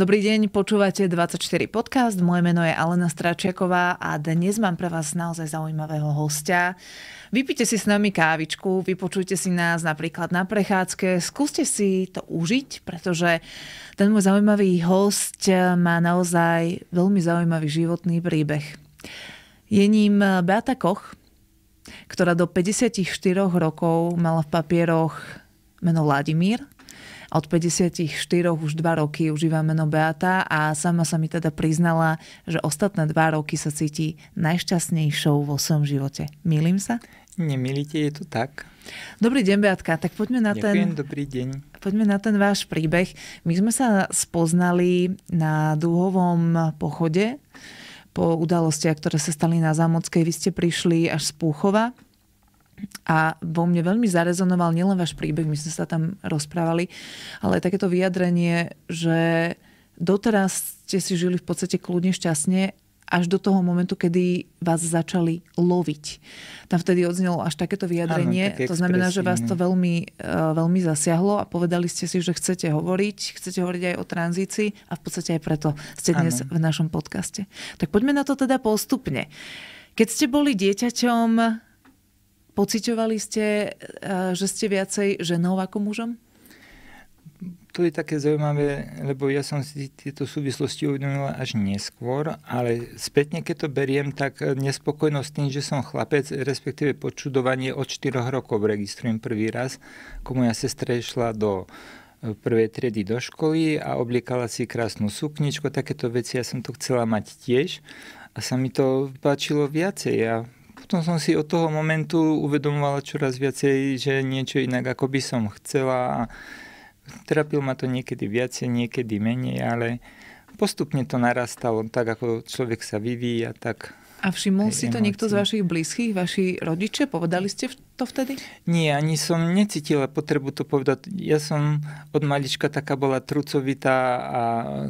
Dobrý deň, počúvate 24 podcast. Moje meno je Alena Stračiaková a dnes mám pre vás naozaj zaujímavého hostia. Vypite si s nami kávičku, vypočujte si nás napríklad na prechádzke, skúste si to užiť, pretože ten môj zaujímavý host má naozaj veľmi zaujímavý životný príbeh. Je ním Beata Koch, ktorá do 54 rokov mala v papieroch meno Vladimír a od 54 už dva roky užíva meno Beata a sama sa mi teda priznala, že ostatné dva roky sa cíti najšťastnejšou vo svojom živote. Milím sa? Nemilíte, je to tak. Dobrý deň, Beatka. Tak poďme na Ďakujem, ten... dobrý deň. Poďme na ten váš príbeh. My sme sa spoznali na dúhovom pochode po udalostiach, ktoré sa stali na Zámodskej. Vy ste prišli až z Púchova a vo mne veľmi zarezonoval nielen váš príbeh, my sme sa tam rozprávali, ale takéto vyjadrenie, že doteraz ste si žili v podstate kľudne šťastne až do toho momentu, kedy vás začali loviť. Tam vtedy odznelo až takéto vyjadrenie. Áno, také to znamená, že vás to veľmi, e, veľmi zasiahlo a povedali ste si, že chcete hovoriť, chcete hovoriť aj o tranzícii a v podstate aj preto ste dnes áno. v našom podcaste. Tak poďme na to teda postupne. Keď ste boli dieťaťom, Pociťovali ste, e, že ste viacej ženou ako mužom? To je také zaujímavé, lebo ja som si tieto súvislosti uvedomila až neskôr, ale spätne, keď to beriem, tak nespokojnosť tým, že som chlapec, respektíve počudovanie od 4 rokov registrujem prvý raz, ako moja sestra išla do e, prvej triedy do školy a obliekala si krásnu sukničku, takéto veci ja som to chcela mať tiež a sa mi to páčilo viacej ja potom som si od toho momentu uvedomovala čoraz viacej, že niečo inak ako by som chcela. Trapil ma to niekedy viacej, niekedy menej, ale postupne to narastalo, tak ako človek sa vyvíja, tak a všimol si to emócie. niekto z vašich blízkych, vaši rodičia? Povedali ste to vtedy? Nie, ani som necítila potrebu to povedať. Ja som od malička taká bola trucovitá a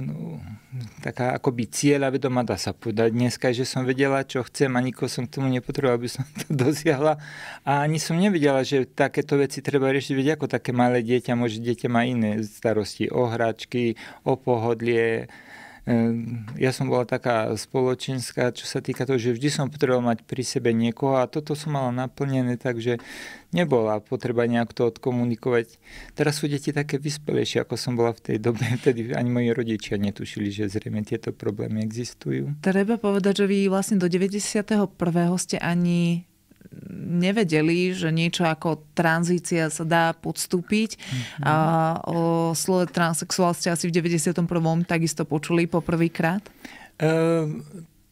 no, taká akoby cieľa vedomá, dá sa povedať dneska, že som vedela, čo chcem a nikoho som k tomu nepotreboval, aby som to dosiahla. A ani som nevedela, že takéto veci treba riešiť, veď ako také malé dieťa, môže dieťa má iné starosti o hračky, o pohodlie, Ehm, ja som bola taká spoločenská, čo sa týka toho, že vždy som potreboval mať pri sebe niekoho a toto som mala naplnené, takže nebola potreba nejak to odkomunikovať. Teraz sú deti také vyspelejšie, ako som bola v tej dobe, vtedy ani moji rodičia netušili, že zrejme tieto problémy existujú. Treba povedať, že vy vlastne do 91. ste ani nevedeli, že niečo ako tranzícia sa dá podstúpiť. Mm-hmm. A o slove transexuál ste asi v 91. takisto počuli poprvýkrát? Um,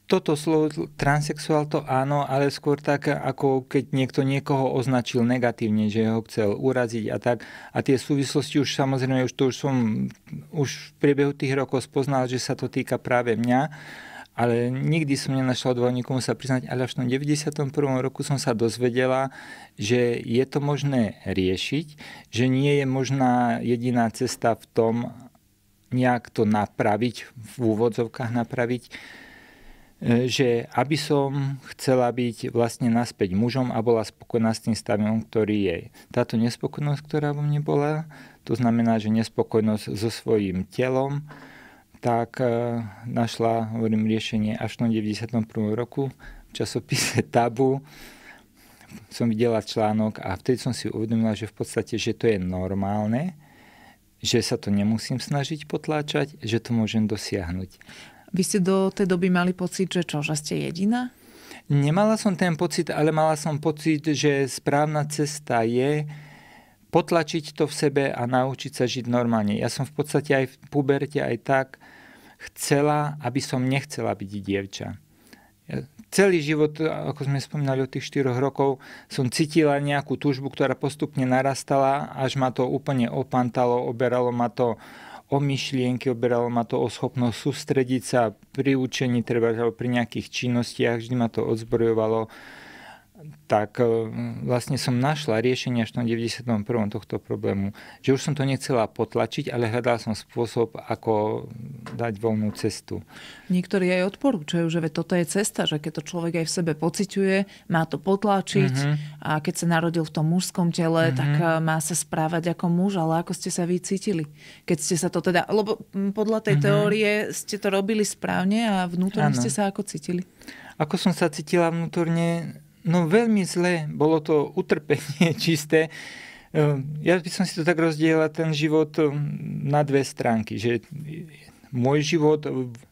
toto slovo transexuál to áno, ale skôr tak, ako keď niekto niekoho označil negatívne, že ho chcel uraziť a tak. A tie súvislosti už samozrejme, už to už som už v priebehu tých rokov spoznal, že sa to týka práve mňa ale nikdy som nenašla odvahu nikomu sa priznať, ale až v tom 91. roku som sa dozvedela, že je to možné riešiť, že nie je možná jediná cesta v tom nejak to napraviť, v úvodzovkách napraviť, e, že aby som chcela byť vlastne naspäť mužom a bola spokojná s tým stavom, ktorý je. Táto nespokojnosť, ktorá vo mne bola, to znamená, že nespokojnosť so svojím telom, tak e, našla hovorím, riešenie až v 91. roku v časopise Tabu som videla článok a vtedy som si uvedomila, že v podstate, že to je normálne, že sa to nemusím snažiť potláčať, že to môžem dosiahnuť. Vy ste do tej doby mali pocit, že čo, že ste jediná? Nemala som ten pocit, ale mala som pocit, že správna cesta je potlačiť to v sebe a naučiť sa žiť normálne. Ja som v podstate aj v puberte, aj tak chcela, aby som nechcela byť dievča. celý život, ako sme spomínali od tých 4 rokov, som cítila nejakú túžbu, ktorá postupne narastala, až ma to úplne opantalo, oberalo ma to o myšlienky, oberalo ma to o schopnosť sústrediť sa pri učení, treba pri nejakých činnostiach, vždy ma to odzbrojovalo tak e, vlastne som našla riešenie až v tom 91. tohto problému. Že už som to nechcela potlačiť, ale hľadala som spôsob, ako dať voľnú cestu. Niektorí aj odporúčajú, že toto je cesta, že keď to človek aj v sebe pociťuje, má to potlačiť uh-huh. a keď sa narodil v tom mužskom tele, uh-huh. tak e, má sa správať ako muž, ale ako ste sa vycítili? Keď ste sa to teda... Lebo podľa tej uh-huh. teórie ste to robili správne a vnútorne ano. ste sa ako cítili? Ako som sa cítila vnútorne No veľmi zle, bolo to utrpenie čisté. Ehm, ja by som si to tak rozdielal ten život ehm, na dve stránky, že môj život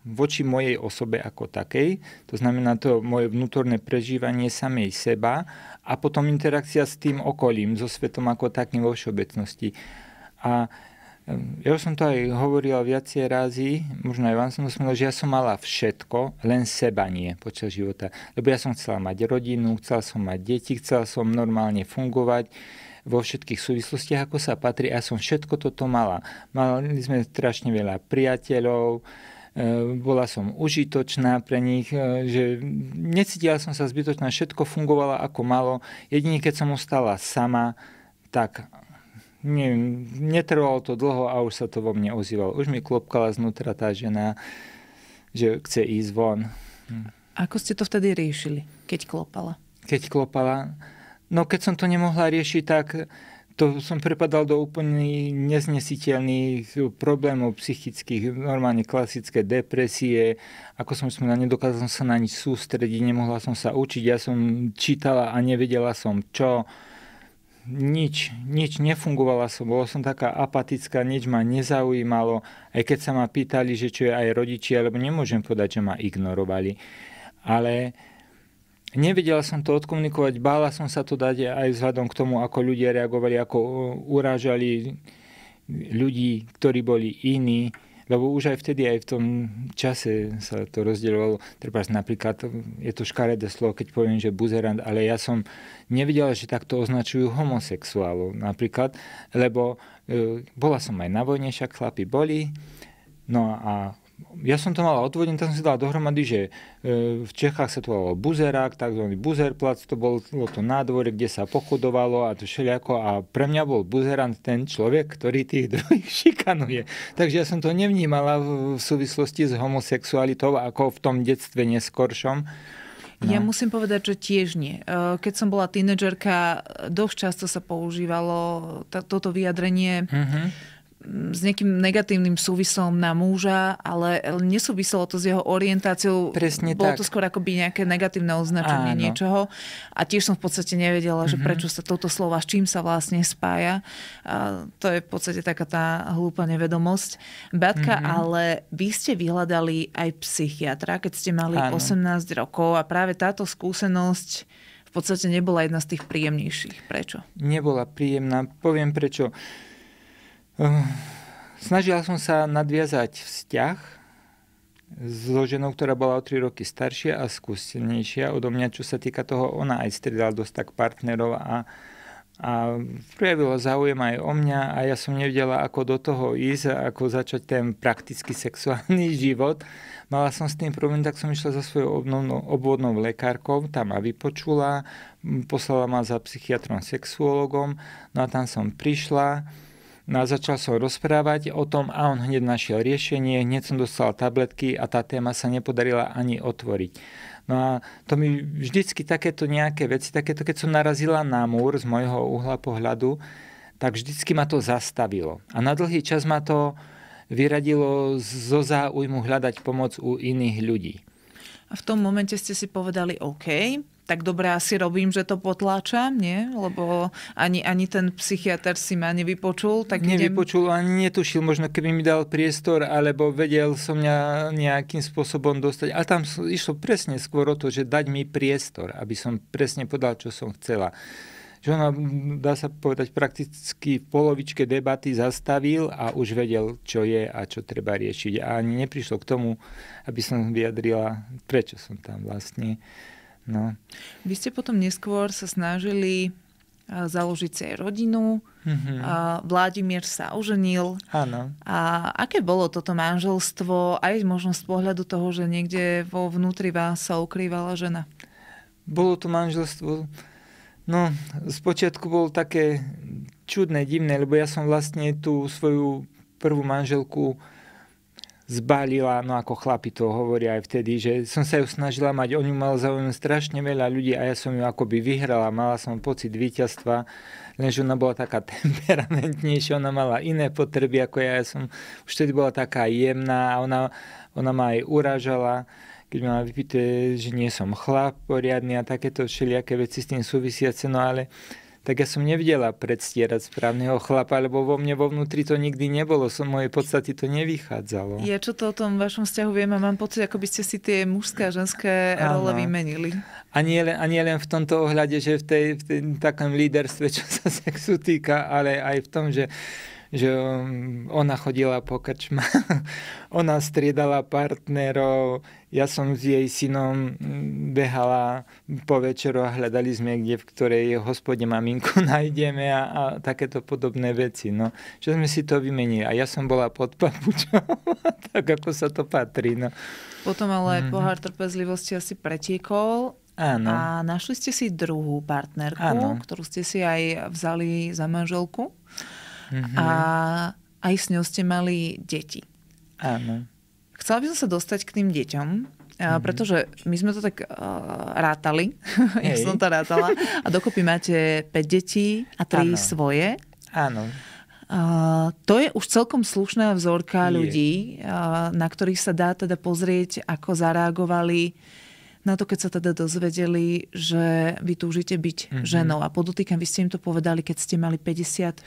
voči mojej osobe ako takej, to znamená to moje vnútorné prežívanie samej seba a potom interakcia s tým okolím, so svetom ako takým vo všeobecnosti. A ja už som to aj hovoril viacej razy, možno aj vám som to že ja som mala všetko, len seba nie počas života. Lebo ja som chcela mať rodinu, chcela som mať deti, chcela som normálne fungovať vo všetkých súvislostiach, ako sa patrí. ja som všetko toto mala. Mali sme strašne veľa priateľov, e, bola som užitočná pre nich, e, že necítila som sa zbytočná, všetko fungovalo ako malo. Jedine keď som ostala sama, tak nie, netrvalo to dlho a už sa to vo mne ozývalo. Už mi klopkala znútra tá žena, že chce ísť von. Ako ste to vtedy riešili, keď klopala? Keď klopala? No keď som to nemohla riešiť, tak to som prepadal do úplne neznesiteľných problémov psychických, normálne klasické depresie, ako som spomínal, nedokázal som sa na nič sústrediť, nemohla som sa učiť, ja som čítala a nevedela som čo nič, nič nefungovala som, bola som taká apatická, nič ma nezaujímalo, aj keď sa ma pýtali, že čo je aj rodičia, lebo nemôžem povedať, že ma ignorovali. Ale nevedela som to odkomunikovať, bála som sa to dať aj vzhľadom k tomu, ako ľudia reagovali, ako urážali ľudí, ktorí boli iní lebo už aj vtedy, aj v tom čase sa to rozdielovalo. Treba napríklad, je to škaredé slovo, keď poviem, že buzerant, ale ja som nevidel, že takto označujú homosexuálov napríklad, lebo e, bola som aj na vojne, však chlapi boli, no a ja som to mal odvodené, tam som si dal dohromady, že e, v Čechách sa to volalo buzerák, takzvaný buzerplac, to bolo to nádvore, kde sa pochodovalo a to všelijako. A pre mňa bol buzerant ten človek, ktorý tých druhých šikanuje. Takže ja som to nevnímala v súvislosti s homosexualitou ako v tom detstve neskoršom. No. Ja musím povedať, že tiež nie. E, keď som bola tínedžerka, dosť často sa používalo toto vyjadrenie. Mm-hmm s nejakým negatívnym súvislom na muža, ale nesúviselo to s jeho orientáciou. Presne Bolo tak. to skôr akoby nejaké negatívne označenie Áno. niečoho. A tiež som v podstate nevedela, že mm-hmm. prečo sa toto slova, s čím sa vlastne spája. A to je v podstate taká tá hlúpa nevedomosť. Batka, mm-hmm. ale vy ste vyhľadali aj psychiatra, keď ste mali Áno. 18 rokov a práve táto skúsenosť v podstate nebola jedna z tých príjemnejších. Prečo? Nebola príjemná. Poviem prečo. Uh, Eh, snažila som sa nadviazať vzťah s ženou, ktorá bola o 3 roky staršia a skúsenejšia odo mňa, čo sa týka toho, ona aj stredala dosť tak partnerov a, a prejavila záujem aj o mňa a ja som nevedela, ako do toho ísť, ako začať ten praktický sexuálny život. Mala som s tým problém, tak som išla za svojou obnovnou, obvodnou lekárkou, tam ma vypočula, poslala ma za psychiatrom, sexuologom, no a tam som prišla No a začal som rozprávať o tom a on hneď našiel riešenie, hneď som dostal tabletky a tá téma sa nepodarila ani otvoriť. No a to mi vždycky takéto nejaké veci, takéto keď som narazila na múr z môjho uhla pohľadu, tak vždycky ma to zastavilo. A na dlhý čas ma to vyradilo zo záujmu hľadať pomoc u iných ľudí. A v tom momente ste si povedali, OK, tak dobre asi robím, že to potláčam, nie? Lebo ani, ani ten psychiatr si ma nevypočul. Tak nevypočul, idem... ani netušil, možno keby mi dal priestor, alebo vedel som mňa nejakým spôsobom dostať. Ale tam išlo presne skôr o to, že dať mi priestor, aby som presne podal, čo som chcela že ona, dá sa povedať, prakticky v polovičke debaty zastavil a už vedel, čo je a čo treba riešiť. A ani neprišlo k tomu, aby som vyjadrila, prečo som tam vlastne. No. Vy ste potom neskôr sa snažili založiť si aj rodinu. Mm-hmm. A Vladimír sa oženil. Áno. A aké bolo toto manželstvo, aj možno z pohľadu toho, že niekde vo vnútri vás sa ukrývala žena? Bolo to manželstvo, no spočiatku bolo také čudné, divné, lebo ja som vlastne tú svoju prvú manželku zbalila, no ako chlapi to hovoria aj vtedy, že som sa ju snažila mať, o ňu mal zaujímavé strašne veľa ľudí a ja som ju akoby vyhrala, mala som pocit víťazstva, lenže ona bola taká temperamentnejšia, ona mala iné potreby ako ja, ja som už vtedy bola taká jemná a ona, ona ma aj uražala keď ma vypíte, že nie som chlap poriadny a takéto všelijaké veci s tým súvisiace, no ale tak ja som nevidela predstierať správneho chlapa, lebo vo mne vo vnútri to nikdy nebolo, som mojej podstaty to nevychádzalo. Ja čo to o tom vašom vzťahu viem a mám pocit, ako by ste si tie mužské a ženské role vymenili. A nie, len, a nie len v tomto ohľade, že v, tej, v tej, takom líderstve, čo sa sexu týka, ale aj v tom, že že um, ona chodila po krčma, ona striedala partnerov, ja som s jej synom mm, behala po večeru a hľadali sme, kde v ktorej hospode maminku nájdeme a, a takéto podobné veci. No, že sme si to vymenili. A ja som bola pod papučou, tak ako sa to patrí. No. Potom ale mm-hmm. pohár trpezlivosti asi pretiekol Áno. A našli ste si druhú partnerku, Áno. ktorú ste si aj vzali za manželku. Mm-hmm. A aj s ňou ste mali deti. Áno. Chcela by som sa dostať k tým deťom, mm-hmm. pretože my sme to tak uh, rátali, ja som to rátala, a dokopy máte 5 detí a 3 Áno. svoje. Áno. Uh, to je už celkom slušná vzorka je. ľudí, uh, na ktorých sa dá teda pozrieť, ako zareagovali uh, na to, keď sa teda dozvedeli, že vy túžite byť mm-hmm. ženou. A podotýkam, vy ste im to povedali, keď ste mali 54.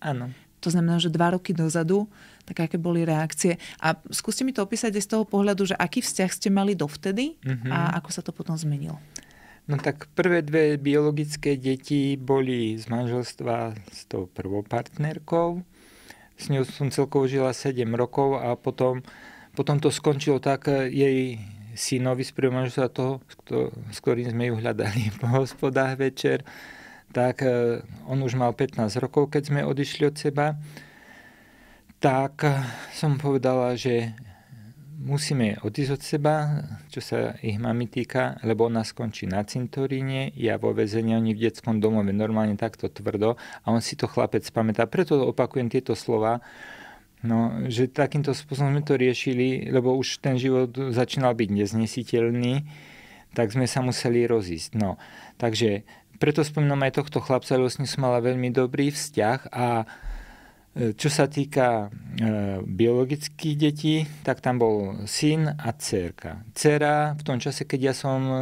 Áno. To znamená, že dva roky dozadu, tak aké boli reakcie. A skúste mi to opísať aj z toho pohľadu, že aký vzťah ste mali dovtedy mm-hmm. a ako sa to potom zmenilo. No tak prvé dve biologické deti boli z manželstva s tou prvou partnerkou. S ňou som celkovo žila 7 rokov a potom, potom to skončilo tak, jej synovi spríjomnožstva toho, s ktorým sme ju hľadali po hospodách večer, tak e, on už mal 15 rokov, keď sme odišli od seba, tak e, som povedala, že musíme odísť od seba, čo sa ich mami týka, lebo ona skončí na cintoríne, ja vo vezení, oni v detskom domove, normálne takto tvrdo a on si to chlapec pamätá. Preto opakujem tieto slova, No, že takýmto spôsobom sme to riešili, lebo už ten život začínal byť neznesiteľný, tak sme sa museli rozísť. No, takže preto spomínam aj tohto chlapca, lebo s ním som mala veľmi dobrý vzťah a e, čo sa týka e, biologických detí, tak tam bol syn a dcerka. Dcera v tom čase, keď ja som e,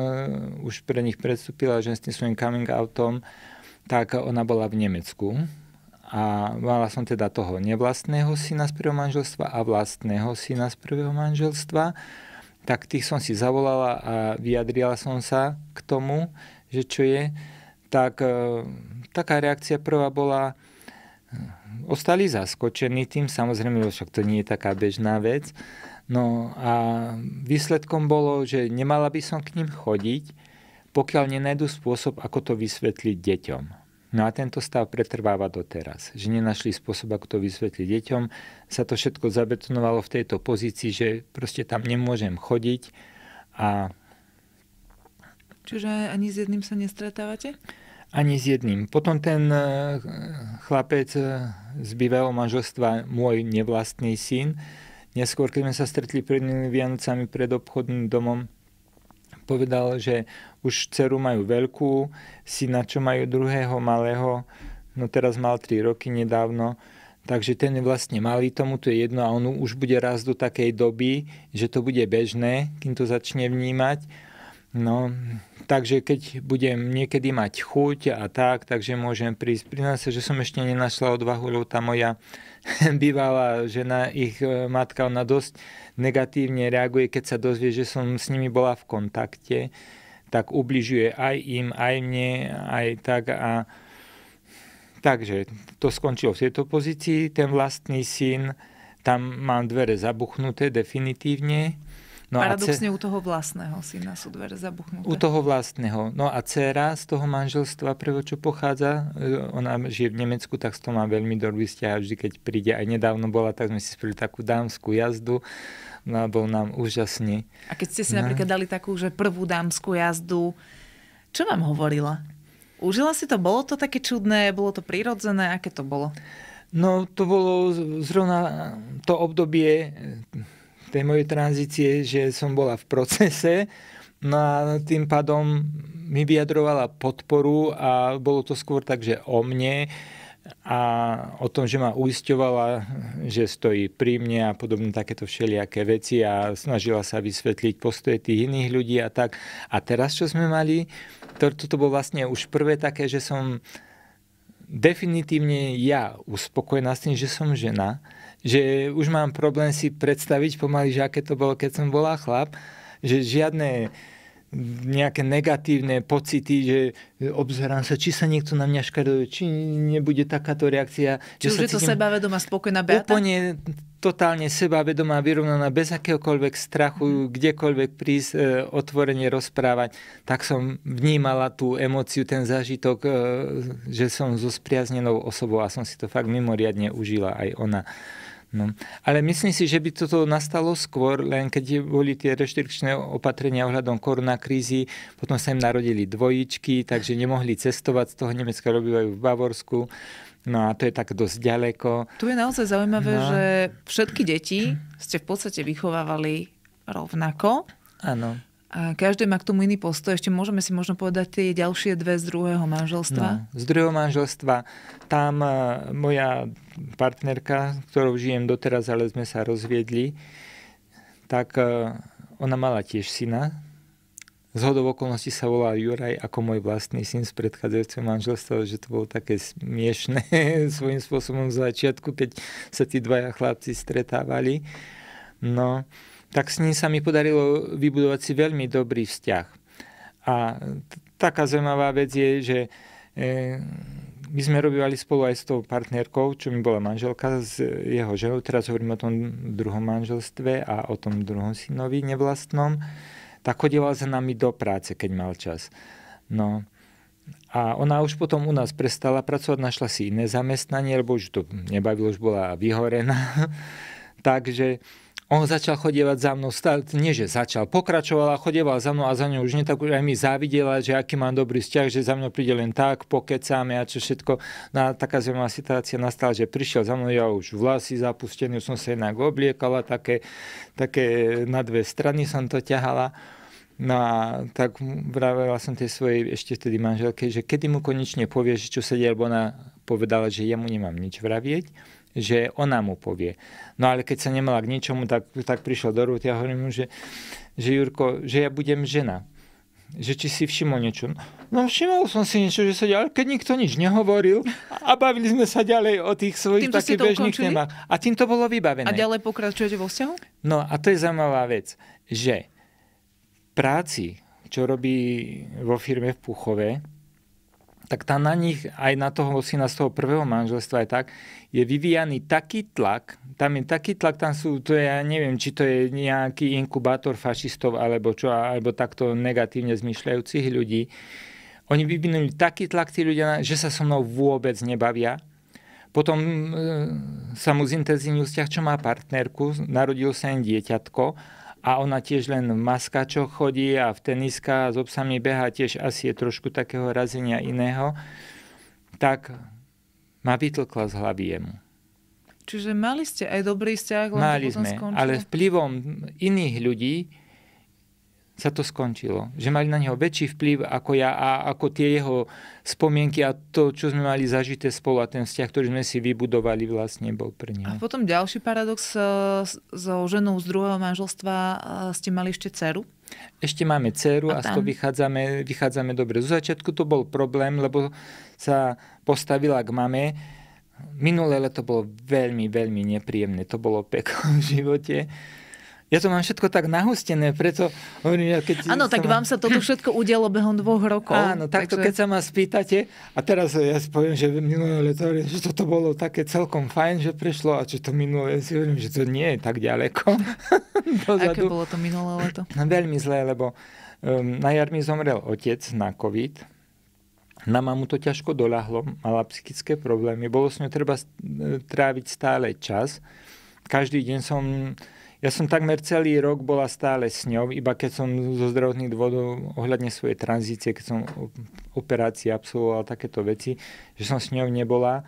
už pre nich predstúpila, že s tým svojim coming outom, tak ona bola v Nemecku a mala som teda toho nevlastného syna z prvého manželstva a vlastného syna z prvého manželstva. Tak tých som si zavolala a vyjadrila som sa k tomu, že čo je. Tak e, taká reakcia prvá bola, e, ostali zaskočení tým, samozrejme, však to nie je taká bežná vec. No a výsledkom bolo, že nemala by som k ním chodiť, pokiaľ nenajdu spôsob, ako to vysvetliť deťom. No a tento stav pretrváva doteraz, že nenašli spôsob, ako to vysvetliť deťom. Sa to všetko zabetonovalo v tejto pozícii, že proste tam nemôžem chodiť. A... Čiže ani s jedným sa nestretávate? Ani s jedným. Potom ten eh, chlapec eh, z bývalého manželstva, môj nevlastný syn, neskôr, keď sme sa stretli pred Vianocami, pred obchodným domom, povedal, že už dceru majú veľkú, syna, čo majú druhého malého, no teraz mal 3 roky nedávno, takže ten je vlastne malý, tomu to je jedno a on už bude raz do takej doby, že to bude bežné, kým to začne vnímať. No, takže keď budem niekedy mať chuť a tak, takže môžem prísť. Priznám sa, že som ešte nenašla odvahu, lebo tá moja bývalá žena, ich e, matka, ona dosť negatívne reaguje, keď sa dozvie, že som s nimi bola v kontakte tak ubližuje aj im, aj mne, aj tak. A... Takže to skončilo v tejto pozícii. Ten vlastný syn, tam mám dvere zabuchnuté definitívne. No Paradoxne a ce... u toho vlastného syna sú dvere zabuchnuté. U toho vlastného. No a dcera z toho manželstva, prvo čo pochádza, e, ona žije v Nemecku, tak s tom má veľmi dobrý vzťah. Vždy, keď príde, aj nedávno bola, tak sme si spravili takú dámskú jazdu No, bol nám úžasný. A keď ste si no. napríklad dali takú, že prvú dámskú jazdu, čo vám hovorila? Užila si to? Bolo to také čudné? Bolo to prírodzené? Aké to bolo? No to bolo zrovna to obdobie eh, tej mojej tranzície, že som bola v procese. No a tým pádom mi vyjadrovala podporu a bolo to skôr tak, že o mne. Uh, a o tom, že ma uisťovala, že stojí pri mne a podobne takéto všelijaké veci a snažila sa vysvetliť postoje tých iných ľudí a tak. A teraz, čo sme mali, to, toto bolo vlastne už prvé také, že som definitívne ja uspokojená s tým, že som žena, že už mám problém si predstaviť pomaly, že aké to bolo, keď som bola chlap, že žiadne nejaké negatívne pocity, že obzerám sa, či sa niekto na mňa škaduje, či nebude takáto reakcia. Či už je to sebavedomá, spokojná Beata? Úplne totálne sebavedomá, vyrovnaná, bez akéhokoľvek strachu, mhm. kdekoľvek prísť, e, otvorene rozprávať. Tak som vnímala tú emóciu, ten zážitok, e, že som so spriaznenou osobou a som si to fakt mimoriadne užila aj ona. No. Ale myslím si, že by toto nastalo skôr, len keď boli tie reštrikčné opatrenia ohľadom koronakrízy, potom sa im narodili dvojičky, takže nemohli cestovať z toho Nemecka, robívajú v Bavorsku. No a to je tak dosť ďaleko. Tu je naozaj zaujímavé, no. že všetky deti ste v podstate vychovávali rovnako. Áno. A každý má k tomu iný postoj. Ešte môžeme si možno povedať tie ďalšie dve z druhého manželstva? No, z druhého manželstva. Tam e, moja partnerka, ktorou žijem doteraz, ale sme sa rozviedli, tak e, ona mala tiež syna. Z hodov okolností sa volá Juraj ako môj vlastný syn z predchádzajúceho manželstva, že to bolo také smiešné svojím spôsobom v začiatku, keď sa tí dvaja chlapci stretávali. No, tak s ním sa mi podarilo vybudovať si veľmi dobrý vzťah. A taká zaujímavá vec je, že e, my sme robívali spolu aj s tou partnerkou, čo mi bola manželka s jeho ženou. Teraz hovorím o tom druhom manželstve a o tom druhom synovi nevlastnom. Tak chodila za nami do práce, keď mal čas. No a ona už potom u nás prestala pracovať, našla si iné zamestnanie, lebo už to nebavilo, už bola vyhorená. Takže on začal chodievať za mnou, stále, nie že začal, pokračoval a chodieval za mnou a za ňou už netak, aj mi závidela, že aký mám dobrý vzťah, že za mnou príde len tak, pokecáme a čo všetko. No a taká zaujímavá situácia nastala, že prišiel za mnou, ja už vlasy zapustený, som sa inak obliekala, také, také na dve strany som to ťahala. No a tak vravela som tej svojej ešte vtedy manželke, že kedy mu konečne povie, že čo sa deje, lebo ona povedala, že ja mu nemám nič vravieť že ona mu povie. No ale keď sa nemala k ničomu, tak, tak prišiel do rúd, ja hovorím mu, že, že Jurko, že ja budem žena. Že či si všimol niečo. No všimol som si niečo, že sa ďalej, keď nikto nič nehovoril a bavili sme sa ďalej o tých svojich týmto takých bežných témach. A tým to bolo vybavené. A ďalej pokračujete vo vzťahu? No a to je zaujímavá vec, že práci, čo robí vo firme v Puchove, tak tá na nich, aj na toho syna z toho prvého manželstva je tak, je vyvíjaný taký tlak, tam je taký tlak, tam sú, to ja neviem, či to je nejaký inkubátor fašistov alebo čo, alebo takto negatívne zmyšľajúcich ľudí. Oni vyvinuli taký tlak tí ľudia, že sa so mnou vôbec nebavia. Potom e, sa mu zintenzívnil vzťah, čo má partnerku, narodil sa im dieťatko a ona tiež len v maskačoch chodí a v teniska a s obsami beha tiež asi je trošku takého razenia iného. Tak ma vytlkla z hlavy jemu. Čiže mali ste aj dobrý vzťah, len Mali potom sme, skončil. ale vplyvom iných ľudí sa to skončilo. Že mali na neho väčší vplyv ako ja a ako tie jeho spomienky a to, čo sme mali zažité spolu a ten vzťah, ktorý sme si vybudovali, vlastne bol pre neho. A potom ďalší paradox e, so ženou z druhého manželstva e, ste mali ešte dceru? Ešte máme dceru a, a z toho vychádzame, vychádzame dobre. Zo začiatku to bol problém, lebo sa postavila k mame. Minulé leto bolo veľmi, veľmi nepríjemné. To bolo peklo v živote ja to mám všetko tak nahustené, preto hovorím, ja keď... Áno, tak vám sa toto všetko udialo behom dvoch rokov. Áno, takto takže... keď sa ma spýtate, a teraz ja si poviem, že minulé leto, že toto bolo také celkom fajn, že prešlo, a čo to minulé, ja si hovorím, že to nie je tak ďaleko. Aké bolo to minulé leto? No, veľmi zlé, lebo um, na jar mi zomrel otec na COVID, na mamu to ťažko doľahlo, mala psychické problémy, bolo s ňou treba tráviť stále čas. Každý deň som ja som takmer celý rok bola stále s ňou, iba keď som zo zdravotných dôvodov ohľadne svojej tranzície, keď som operácie absolvoval takéto veci, že som s ňou nebola,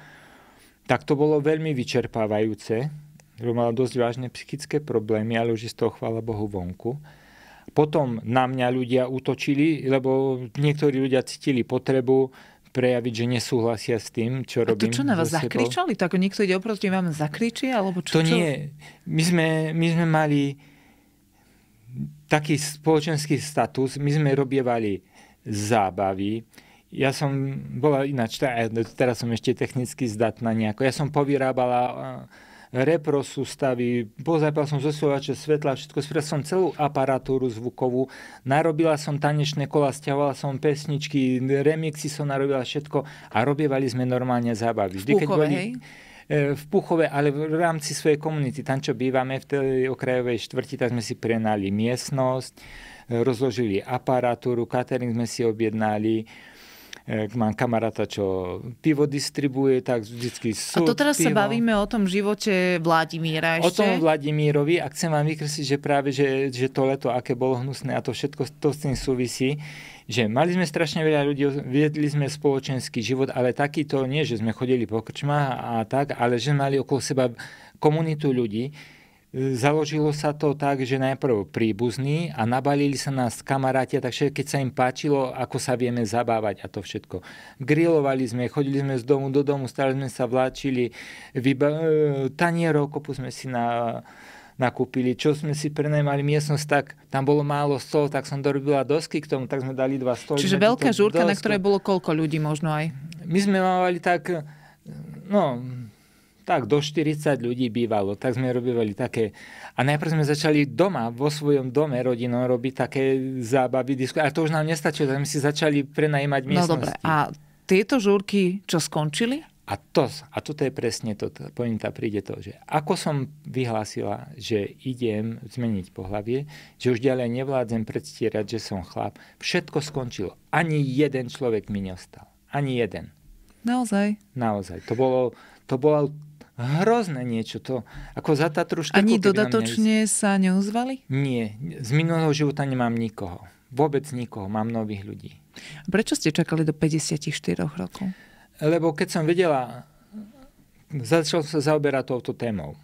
tak to bolo veľmi vyčerpávajúce, lebo mala dosť vážne psychické problémy, ale už je z toho chvála Bohu vonku. Potom na mňa ľudia útočili, lebo niektorí ľudia cítili potrebu prejaviť, že nesúhlasia s tým, čo robíme. A to čo na vás zakričali? Tak niekto ide oproti vám zakričí? Alebo čo, to čo? nie. My sme, my sme mali taký spoločenský status. My sme robievali zábavy. Ja som bola ináč, teda, teraz som ešte technicky zdatná nejako. Ja som povyrábala repro sústavy, pozapal som zosilovače svetla, všetko, spravil som celú aparatúru zvukovú, narobila som tanečné kola, stiahovala som pesničky, remixy som narobila všetko a robievali sme normálne zábavy. Vždy, keď boli, e, v Puchove, ale v rámci svojej komunity. Tam, čo bývame v tej okrajovej štvrti, tak sme si prenali miestnosť, e, rozložili aparatúru, catering sme si objednali, mám kamaráta, čo pivo distribuje, tak vždycky sú. A to teraz pivo. sa bavíme o tom živote Vladimíra ešte. O tom Vladimírovi a chcem vám vykresliť, že práve, že, že to leto, aké bolo hnusné a to všetko to s tým súvisí že mali sme strašne veľa ľudí, viedli sme spoločenský život, ale takýto nie, že sme chodili po krčmách a tak, ale že mali okolo seba komunitu ľudí, založilo sa to tak, že najprv príbuzní a nabalili sa nás kamaráti. takže keď sa im páčilo, ako sa vieme zabávať a to všetko. Grilovali sme, chodili sme z domu do domu, stále sme sa vláčili, vyba- e, tanierov, kopu sme si na, nakúpili, čo sme si prenajmali miestnosť, tak tam bolo málo stôl, tak som dorobila dosky k tomu, tak sme dali dva stoly. Čiže veľká žúrka, dosku. na ktorej bolo koľko ľudí možno aj? My sme mávali tak, no, tak do 40 ľudí bývalo. Tak sme robili také. A najprv sme začali doma, vo svojom dome rodinom robiť také zábavy, diskusie. A to už nám nestačilo, tak sme si začali prenajímať miestnosti. No dobre, a tieto žúrky čo skončili? A, to, a toto je presne to, pointa príde to, že ako som vyhlásila, že idem zmeniť pohlavie, že už ďalej nevládzem predstierať, že som chlap, všetko skončilo. Ani jeden človek mi neostal. Ani jeden. Naozaj? Naozaj. To bolo, to bolo Hrozné niečo to. Ako za Tatru Ani dodatočne sa neozvali? Nie. Z minulého života nemám nikoho. Vôbec nikoho. Mám nových ľudí. Prečo ste čakali do 54 rokov? Lebo keď som vedela, začal sa zaoberať touto témou.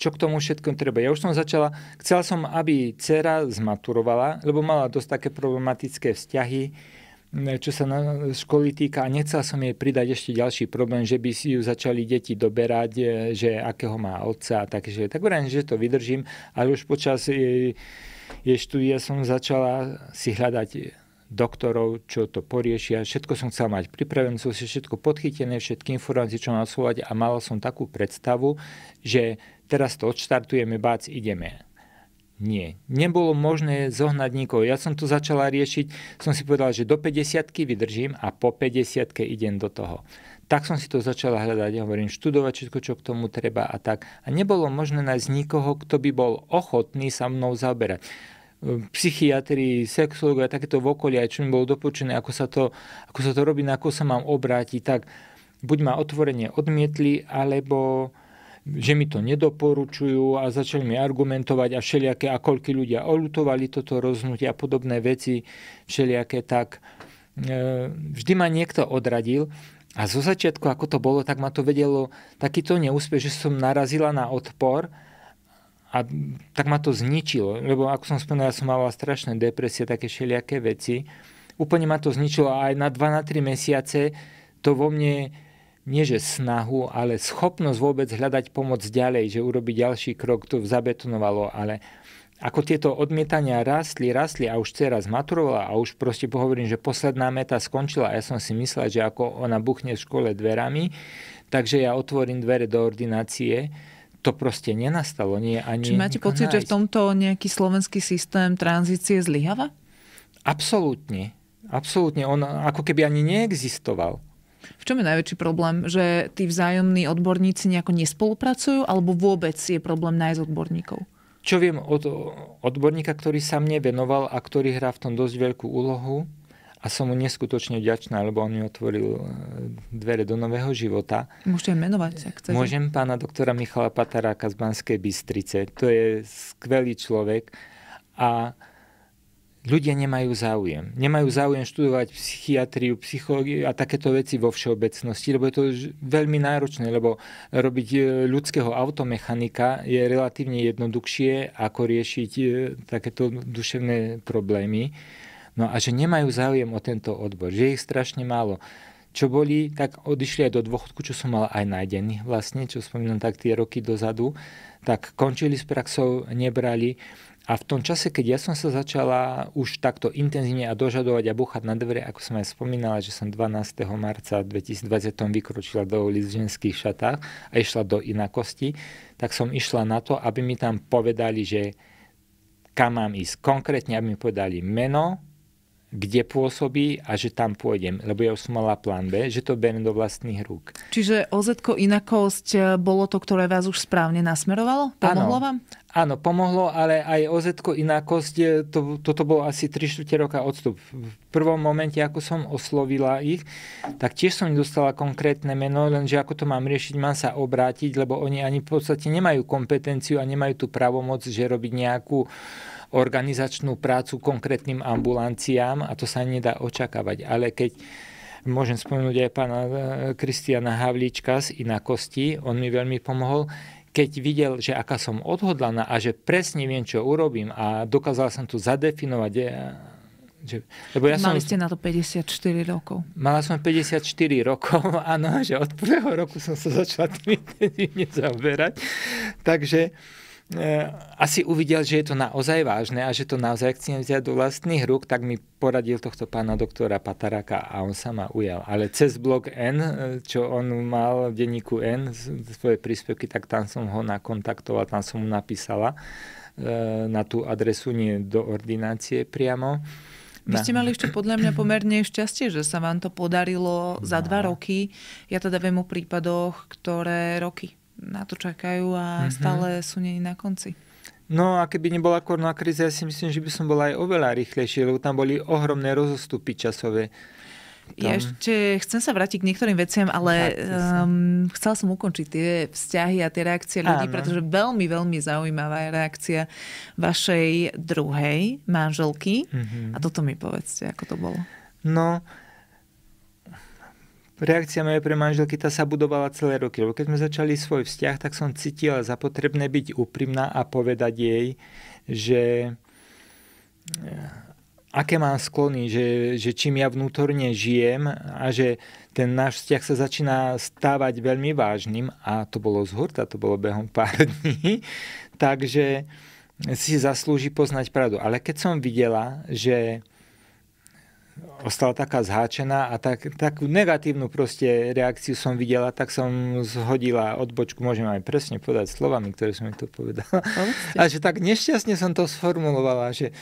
Čo k tomu všetkom treba? Ja už som začala, chcela som, aby dcera zmaturovala, lebo mala dosť také problematické vzťahy čo sa na školy týka, a nechcel som jej pridať ešte ďalší problém, že by si ju začali deti doberať, e, že akého má otca. Takže tak vrajím, že to vydržím, ale už počas jej, jej štúdia som začala si hľadať doktorov, čo to poriešia. Všetko som chcel mať pripravené, som si všetko podchytené, všetky informácie, čo mám a mala som takú predstavu, že teraz to odštartujeme, bác, ideme nie, nebolo možné zohnať nikoho. Ja som to začala riešiť, som si povedala, že do 50 vydržím a po 50 idem do toho. Tak som si to začala hľadať, ja hovorím, študovať všetko, čo k tomu treba a tak. A nebolo možné nájsť nikoho, kto by bol ochotný sa mnou zaoberať ehm, psychiatri, sexológovia, takéto v okolí, aj čo mi bolo dopočené, ako sa to, ako sa to robí, na ako sa mám obrátiť, tak buď ma otvorene odmietli, alebo že mi to nedoporučujú a začali mi argumentovať a všelijaké, a koľky ľudia olutovali toto rozhodnutie a podobné veci, všelijaké, tak e, vždy ma niekto odradil. A zo začiatku, ako to bolo, tak ma to vedelo takýto neúspech, že som narazila na odpor a tak ma to zničilo. Lebo ako som spomenul, ja som mala strašné depresie, také všelijaké veci. Úplne ma to zničilo a aj na 2 3 mesiace to vo mne nie že snahu, ale schopnosť vôbec hľadať pomoc ďalej, že urobiť ďalší krok, to zabetonovalo, ale ako tieto odmietania rastli, rastli a už teraz zmaturovala a už proste pohovorím, že posledná meta skončila a ja som si myslel, že ako ona buchne v škole dverami, takže ja otvorím dvere do ordinácie, to proste nenastalo. Nie, ani Či máte pocit, nájsť. že v tomto nejaký slovenský systém tranzície zlyháva? Absolútne. Absolútne. On ako keby ani neexistoval. V čom je najväčší problém? Že tí vzájomní odborníci nejako nespolupracujú alebo vôbec je problém nájsť odborníkov? Čo viem od odborníka, ktorý sa mne venoval a ktorý hrá v tom dosť veľkú úlohu a som mu neskutočne vďačná, lebo on mi otvoril e, dvere do nového života. Môžete menovať, ak chcete. Môžem pána doktora Michala Pataráka z Banskej Bystrice. To je skvelý človek a ľudia nemajú záujem. Nemajú mhm. záujem študovať psychiatriu, psychológiu a takéto veci vo všeobecnosti, lebo je to veľmi náročné, lebo robiť e, ľudského automechanika je relatívne jednoduchšie, ako riešiť e, takéto duševné problémy. No a že nemajú záujem o tento odbor, že ich strašne málo. Čo boli, tak odišli aj do dôchodku, čo som mal aj nájdený vlastne, čo spomínam tak tie roky dozadu, tak končili s praxou, nebrali. A v tom čase, keď ja som sa začala už takto intenzívne a dožadovať a búchať na dvere, ako som aj spomínala, že som 12. marca 2020 vykročila do ulic v ženských šatách a išla do inakosti, tak som išla na to, aby mi tam povedali, že kam mám ísť. Konkrétne, aby mi povedali meno, kde pôsobí a že tam pôjdem, lebo ja už som mala plán B, že to beriem do vlastných rúk. Čiže oz inakosť e, bolo to, ktoré vás už správne nasmerovalo? Pomohlo áno, vám? Áno, pomohlo, ale aj oz inakosť, e, to, toto bol asi 3 čtvrte roka odstup. V prvom momente, ako som oslovila ich, tak tiež som nedostala konkrétne meno, lenže ako to mám riešiť, mám sa obrátiť, lebo oni ani v podstate nemajú kompetenciu a nemajú tú pravomoc, že robiť nejakú organizačnú prácu konkrétnym ambulanciám a to sa nedá očakávať. Ale keď môžem spomenúť aj pána e, Kristiana Havlíčka z Inakosti, on mi veľmi pomohol, keď videl, že aká som odhodlaná a že presne viem, čo urobím a dokázal som tu zadefinovať e, že, lebo ja Mali som, ste na to 54 rokov. Mala som 54 rokov, áno, že od prvého roku som sa začala tými zaoberať. Takže Eh, asi uvidel, že je to naozaj vážne a že to naozaj chcem vziať do vlastných rúk, tak mi poradil tohto pána doktora Pataraka a on sa ma ujal. Ale cez blog N, eh, čo on mal v denníku N, svoje príspevky, tak tam som ho nakontaktoval, tam som mu napísala eh, na tú adresu, nie do ordinácie priamo. Vy ste mali ešte podľa mňa pomerne šťastie, že sa vám to podarilo no. za dva no. roky. Ja teda viem o prípadoch, ktoré roky na to čakajú a mm-hmm. stále sú není na konci. No a keby nebola korona kríza, ja si myslím, že by som bola aj oveľa rýchlejšie, lebo tam boli ohromné rozostupy časové. Tam... Ja ešte chcem sa vrátiť k niektorým veciam, ale um, chcela som ukončiť tie vzťahy a tie reakcie ľudí, Áno. pretože veľmi, veľmi zaujímavá je reakcia vašej druhej manželky. Mm-hmm. A toto mi povedzte, ako to bolo. No, Reakcia mojej pre manželky tá sa budovala celé roky, lebo keď sme začali svoj vzťah, tak som cítila za potrebné byť úprimná a povedať jej, že eh, aké mám sklony, že, že čím ja vnútorne žijem a že ten náš vzťah sa začína stávať veľmi vážnym a to bolo z hurta, to bolo behom pár dní, takže si zaslúži poznať pravdu. Ale keď som videla, že ostala taká zháčená a tak, takú negatívnu proste reakciu som videla, tak som zhodila odbočku, môžem aj presne povedať slovami, ktoré som mi to povedala. No, a že tak nešťastne som to sformulovala, že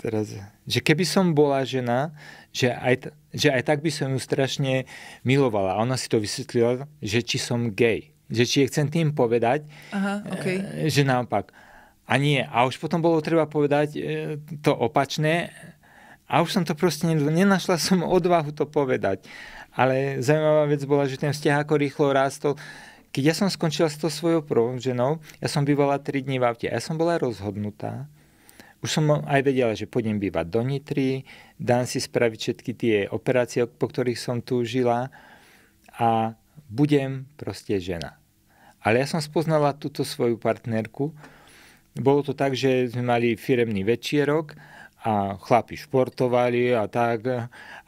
teraz, že keby som bola žena, že aj, že aj tak by som ju strašne milovala. A ona si to vysvetlila, že či som gay. Že či je chcem tým povedať, Aha, okay. E, že naopak a nie. A už potom bolo treba povedať e, to opačné. A už som to proste nenašla som odvahu to povedať. Ale zaujímavá vec bola, že ten vzťah ako rýchlo rástol. Keď ja som skončila s to svojou prvou ženou, ja som bývala 3 dní v aute. Ja som bola rozhodnutá. Už som aj vedela, že pôjdem bývať do Nitry, dám si spraviť všetky tie operácie, po ktorých som tu žila a budem proste žena. Ale ja som spoznala túto svoju partnerku, bolo to tak, že sme mali firemný večierok a chlapi športovali a tak.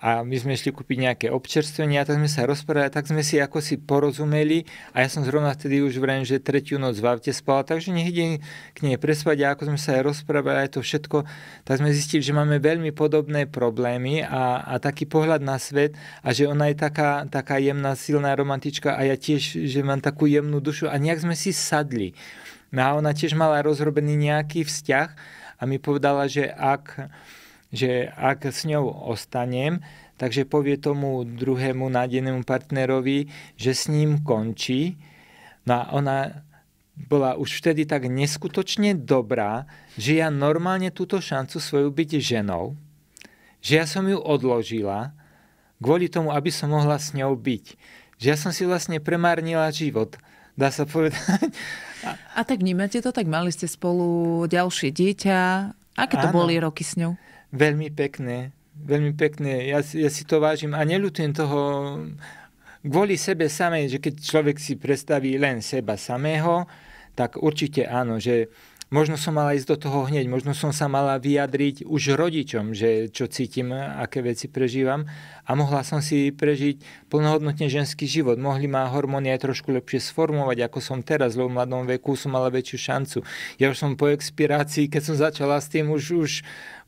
A my sme išli kúpiť nejaké a tak sme sa rozprávali, tak sme si ako si porozumeli. A ja som zrovna vtedy už vrem, že tretiu noc v avte spala, takže nech ide k nej prespať. A ako sme sa aj rozprávali, aj to všetko, tak sme zistili, že máme veľmi podobné problémy a, a taký pohľad na svet a že ona je taká, taká jemná, silná romantička a ja tiež, že mám takú jemnú dušu a nejak sme si sadli. No a ona tiež mala rozrobený nejaký vzťah a mi povedala, že ak, že ak s ňou ostanem, takže povie tomu druhému nádenému partnerovi, že s ním končí. No a ona bola už vtedy tak neskutočne dobrá, že ja normálne túto šancu svoju byť ženou, že ja som ju odložila kvôli tomu, aby som mohla s ňou byť. Že ja som si vlastne premárnila život dá sa povedať. A tak vnímate to, tak mali ste spolu ďalšie dieťa. Aké to Áno. boli roky s ňou? Veľmi pekné, veľmi pekné. Ja, ja si to vážim a neľutujem toho kvôli sebe samej, že keď človek si predstaví len seba samého, tak určite áno, že Možno som mala ísť do toho hneď, možno som sa mala vyjadriť už rodičom, že čo cítim, aké veci prežívam a mohla som si prežiť plnohodnotne ženský život. Mohli ma hormóny aj trošku lepšie sformovať, ako som teraz, lebo v mladom veku som mala väčšiu šancu. Ja už som po expirácii, keď som začala s tým, už, už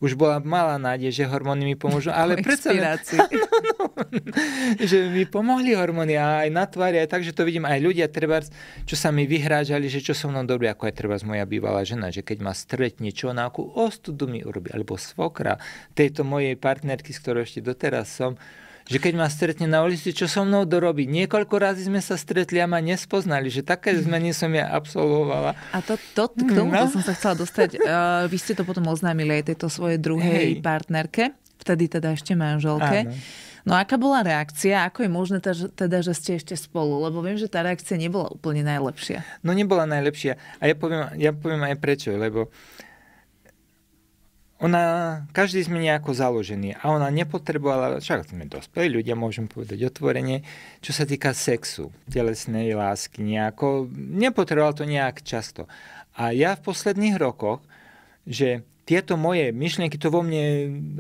už bola malá nádej, že hormóny mi pomôžu, ale predsa... No, no, no, že mi pomohli hormóny a aj na tvári, aj tak, že to vidím aj ľudia, treba, čo sa mi vyhrážali, že čo som mnou dobrý, ako aj treba moja bývalá žena, že keď ma stretne, čo na akú ostudu mi urobí, alebo svokra tejto mojej partnerky, s ktorou ešte doteraz som, že keď ma stretne na ulici, čo so mnou dorobí. Niekoľko razy sme sa stretli a ma nespoznali, že také zmeny som ja absolvovala. A to, to k tomu no. som sa chcela dostať. Uh, vy ste to potom oznámili aj tejto svojej druhej Hej. partnerke, vtedy teda ešte manželke. No aká bola reakcia? Ako je možné teda, teda, že ste ešte spolu? Lebo viem, že tá reakcia nebola úplne najlepšia. No nebola najlepšia. A ja poviem, ja poviem aj prečo, lebo uh, ona, každý sme nejako založený a ona nepotrebovala, však sme dospelí ľudia, môžem povedať otvorene, čo sa týka sexu, telesnej lásky nejako, nepotrebovala to nejak často. A ja v posledných rokoch, že tieto moje myšlienky, to vo mne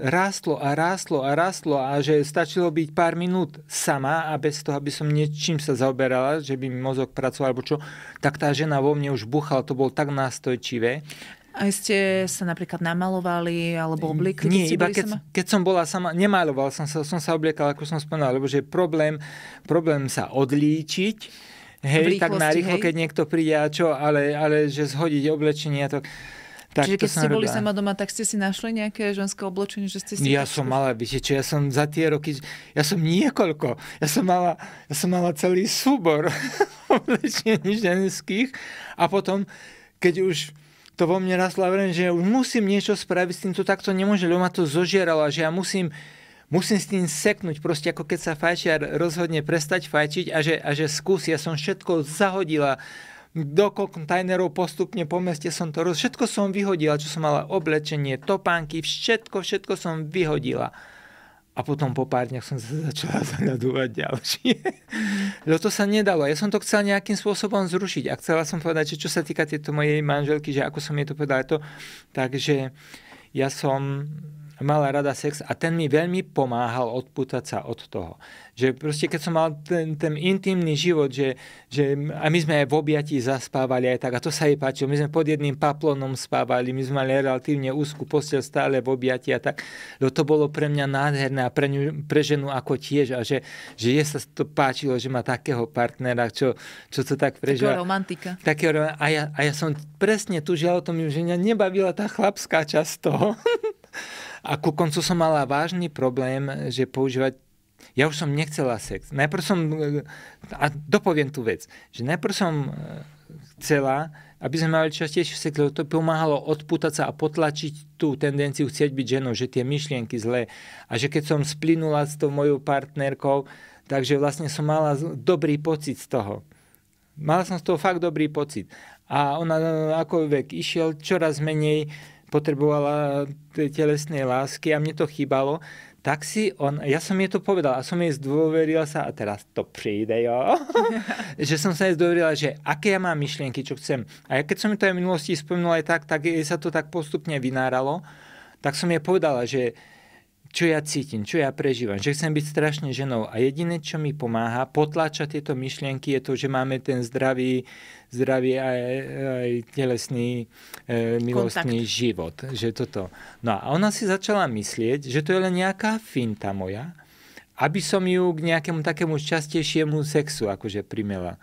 rástlo a rástlo a rástlo a že stačilo byť pár minút sama a bez toho, aby som niečím sa zaoberala, že by mi mozog pracoval alebo čo, tak tá žena vo mne už buchala, to bolo tak nástojčivé. A ste sa napríklad namalovali alebo obliekli? Nie, iba keď, sama? keď som bola sama, nemaloval som sa, som sa obliekal, ako som spomínal, lebo že problém, problém sa odlíčiť, Hej, rýchlosti, tak narýchlo, hej? keď niekto príde a čo, ale, ale že zhodiť oblečenie a to... Tak Čiže keď ste boli sama doma, tak ste si našli nejaké ženské oblečenie, že ste si... Ja som mala, viete čo, ja som za tie roky, ja som niekoľko, ja som mala, ja som mala celý súbor oblečení ženských a potom, keď už to vo mne rastlo a že už musím niečo spraviť s to takto nemôže, lebo ma to zožieralo a že ja musím, musím s tým seknúť, proste ako keď sa fajčiar rozhodne prestať fajčiť a že, a že skús, ja som všetko zahodila do kontajnerov postupne po meste som to roz... Všetko som vyhodila, čo som mala oblečenie, topánky, všetko, všetko som vyhodila a potom po pár dňoch som sa začala zaľadovať ďalšie. Lebo to sa nedalo. Ja som to chcela nejakým spôsobom zrušiť. A chcela som povedať, že čo sa týka tejto mojej manželky, že ako som jej to povedala, to, takže ja som mala rada sex a ten mi veľmi pomáhal odputať sa od toho. Že proste keď som mal ten, ten intimný život, že, že, a my sme aj v objatí zaspávali aj tak a to sa jej páčilo. My sme pod jedným paplonom spávali, my sme mali relatívne úzku posteľ stále v objatí a tak. Lebo no to bolo pre mňa nádherné a pre, ňu, pre ženu ako tiež a že, že je sa to páčilo, že má takého partnera, čo, čo to tak prežíva. Taká romantika. Takého, a, ja, a ja som presne tužil o tom, že mňa nebavila tá chlapská časť toho. A ku koncu som mala vážny problém, že používať ja už som nechcela sex. Najprv som, e, a dopoviem tú vec, že najprv som e, chcela, aby sme mali častejšie sex, lebo to pomáhalo odputať sa a potlačiť tú tendenciu chcieť byť ženou, že tie myšlienky zlé. A že keď som splinula s tou mojou partnerkou, takže vlastne som mala dobrý pocit z toho. Mala som z toho fakt dobrý pocit. A ona e, ako vek išiel čoraz menej, potrebovala tej telesnej lásky a mne to chýbalo, tak si on, ja som jej to povedal a som jej zdôverila sa, a teraz to príde, jo, že som sa jej zdôverila, že aké ja mám myšlienky, čo chcem. A ja keď som mi to aj v minulosti spomenul aj tak, tak jej sa to tak postupne vynáralo, tak som jej povedala, že čo ja cítim, čo ja prežívam, že chcem byť strašne ženou. A jediné, čo mi pomáha potláčať tieto myšlienky, je to, že máme ten zdravý, zdravý aj, aj telesný, e, milostný Kontakt. život. Že toto. No a ona si začala myslieť, že to je len nejaká finta moja, aby som ju k nejakému takému častejšiemu sexu akože primela.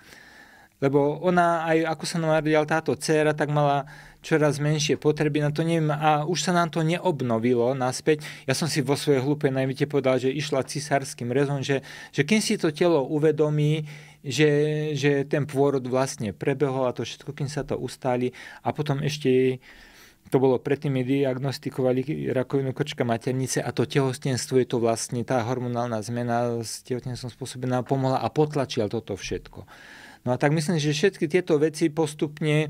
Lebo ona aj, ako sa narodila táto dcéra, tak mala čoraz menšie potreby na to, neviem, a už sa nám to neobnovilo naspäť. Ja som si vo svojej hlúpej najvite povedal, že išla cisárským rezom, že, že kým si to telo uvedomí, že, že ten pôrod vlastne prebehol a to všetko, kým sa to ustáli a potom ešte to bolo predtým, kedy diagnostikovali rakovinu krčka maternice a to tehotenstvo je to vlastne tá hormonálna zmena s tehotenstvom spôsobená pomohla a potlačila toto všetko. No a tak myslím, že všetky tieto veci postupne e,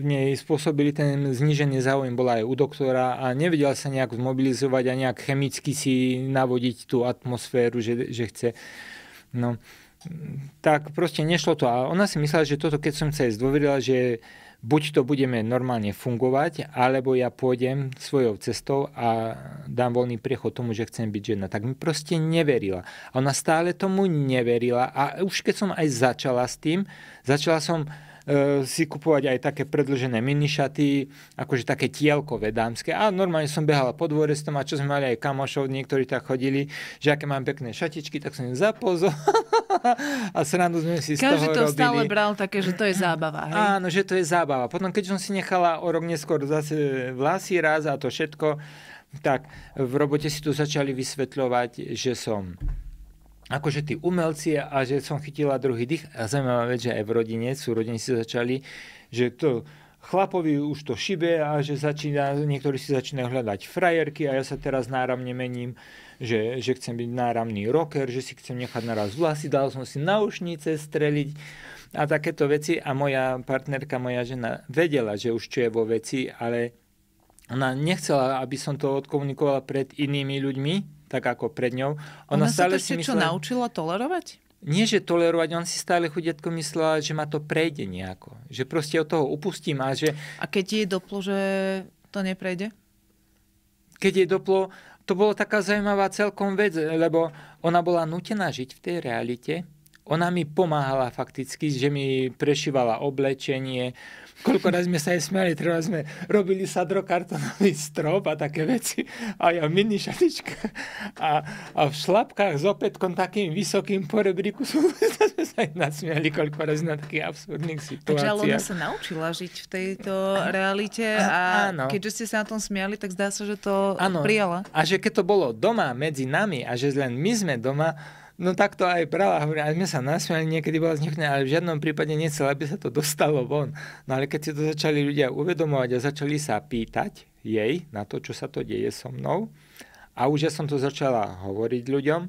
v nej spôsobili ten znížený záujem, bola aj u doktora a nevedel sa nejak zmobilizovať a nejak chemicky si navodiť tú atmosféru, že, že chce. No, tak proste nešlo to. A ona si myslela, že toto, keď som sa jej zdôverila, že buď to budeme normálne fungovať, alebo ja pôjdem svojou cestou a dám voľný priechod tomu, že chcem byť žena. Tak mi proste neverila. A ona stále tomu neverila a už keď som aj začala s tým, začala som E, si kupovať aj také predlžené minišaty, akože také tielkové dámske. A normálne som behala po dvore s tom, a čo sme mali aj kamošov, niektorí tak chodili, že aké mám pekné šatičky, tak som im zapozol. a srandu sme si Každý z toho to robili. stále bral také, že to je zábava. Hej? Áno, že to je zábava. Potom, keď som si nechala o rok neskôr zase vlasy raz a to všetko, tak v robote si tu začali vysvetľovať, že som akože tí umelci a že som chytila druhý dých. A zaujímavá vec, že aj v rodine sú rodiny si začali, že to chlapovi už to šibe a že začína, niektorí si začínajú hľadať frajerky a ja sa teraz náramne mením, že, že chcem byť náramný rocker, že si chcem nechať naraz vlasy, dal som si naušnice streliť a takéto veci. A moja partnerka, moja žena vedela, že už čo je vo veci, ale ona nechcela, aby som to odkomunikovala pred inými ľuďmi, tak ako pred ňou. Ona, ona stále sa to ešte si myslela, čo naučila tolerovať? nie že tolerovať, on si stále chudetko myslela, že ma to prejde nejako. Že proste od toho upustím a že... A keď jej doplo, že to neprejde? Keď jej doplo, to bolo taká zaujímavá celkom vec, lebo ona bola nutená žiť v tej realite. Ona mi pomáhala fakticky, že mi prešívala oblečenie, koľko raz sme sa aj smiali, treba sme robili sadrokartonový strop a také veci a ja mini šatička a, a v šlapkách s opätkom takým vysokým po rebríku sme sa aj nasmiali, koľko raz na takých absurdných situáciách. Takže Alona sa naučila žiť v tejto realite a, a keďže ste sa na tom smiali, tak zdá sa, že to ano. prijala. A že keď to bolo doma medzi nami a že len my sme doma, No tak to aj brala, hovorí, aj sme sa nasmiali, niekedy bola zniknená, ale v žiadnom prípade nechcela, aby sa to dostalo von. No ale keď si to začali ľudia uvedomovať a začali sa pýtať jej na to, čo sa to deje so mnou, a už ja som to začala hovoriť ľuďom,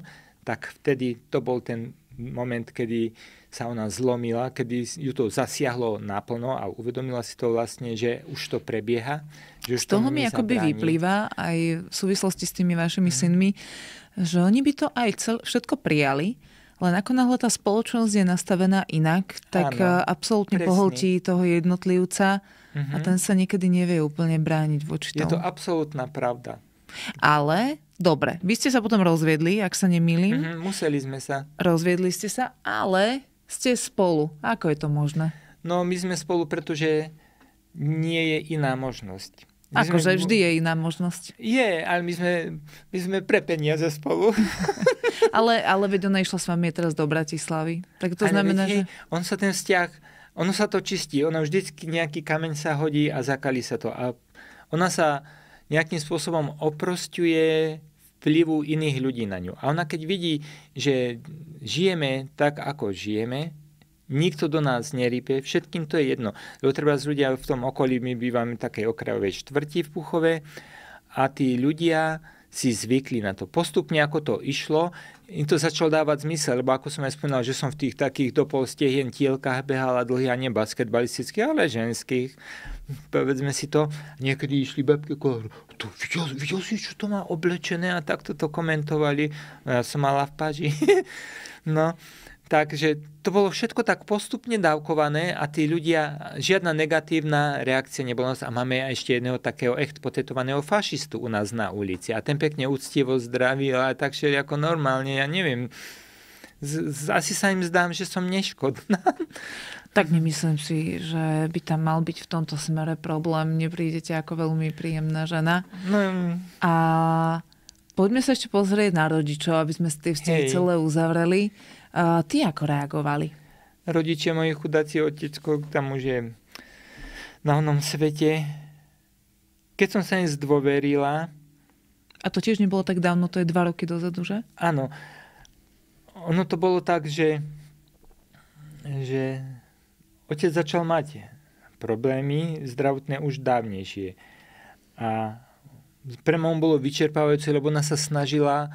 tak vtedy to bol ten moment, kedy uh, sa ona zlomila, kedy ju to zasiahlo naplno a uvedomila si to vlastne, že už to prebieha. Že už Z toho mi akoby vyplýva aj v súvislosti s tými vašimi mm. synmi, že oni by to aj cel, všetko prijali, len ako náhle tá spoločnosť je nastavená inak, tak ano, e, absolútne presne. pohltí toho jednotlivca mm-hmm. a mhm. ten sa niekedy nevie úplne brániť voči tomu. Je to absolútna pravda. Ale, dobre, vy ste sa potom rozviedli, ak sa nemýlim. Mm-hmm, museli sme sa. Rozviedli ste sa, ale ste spolu. Ako je to možné? No my sme spolu, pretože nie je iná možnosť. Akože vždy je iná možnosť. Je, ale my sme, my sme pre peniaze spolu. ale, ale veď ona išla s vami teraz do Bratislavy. Tak to ale znamená, vidí, že... On sa ten vzťah, ono sa to čistí. Ono vždycky nejaký kameň sa hodí a zakali sa to. A ona sa nejakým spôsobom oprostuje, vplyvu iných ľudí na ňu. A ona keď vidí, že žijeme tak, ako žijeme, nikto do nás nerípe, všetkým to je jedno. Lebo treba z ľudia v tom okolí, my bývame také okrajové štvrti v Puchove a tí ľudia si zvykli na to. Postupne, ako to išlo, im to začalo dávať zmysel, lebo ako som aj spomínal, že som v tých takých dopolstehien tielkách behala dlhý a ne basketbalistických, ale ženských povedzme si to. Niekedy išli babky ako, to videl, videl si, čo to má oblečené a takto to komentovali. No, ja som mala v paži. no, takže to bolo všetko tak postupne dávkované a tí ľudia, žiadna negatívna reakcia nebola. A máme ešte jedného takého echt potetovaného fašistu u nás na ulici. A ten pekne úctivo zdraví a tak ako normálne, ja neviem. Z, z, asi sa im zdám, že som neškodná tak nemyslím si, že by tam mal byť v tomto smere problém. Neprídete ako veľmi príjemná žena. No, no, no. A poďme sa ešte pozrieť na rodičov, aby sme tie vzťahy celé uzavreli. A ty ako reagovali? Rodičia moji chudáci, otecko, tam už je na onom svete. Keď som sa im zdôverila... A to tiež nebolo tak dávno, to je dva roky dozadu, že? Áno. Ono to bolo tak, že, že Otec začal mať problémy zdravotné už dávnejšie. A pre mňa bolo vyčerpávajúce, lebo ona sa snažila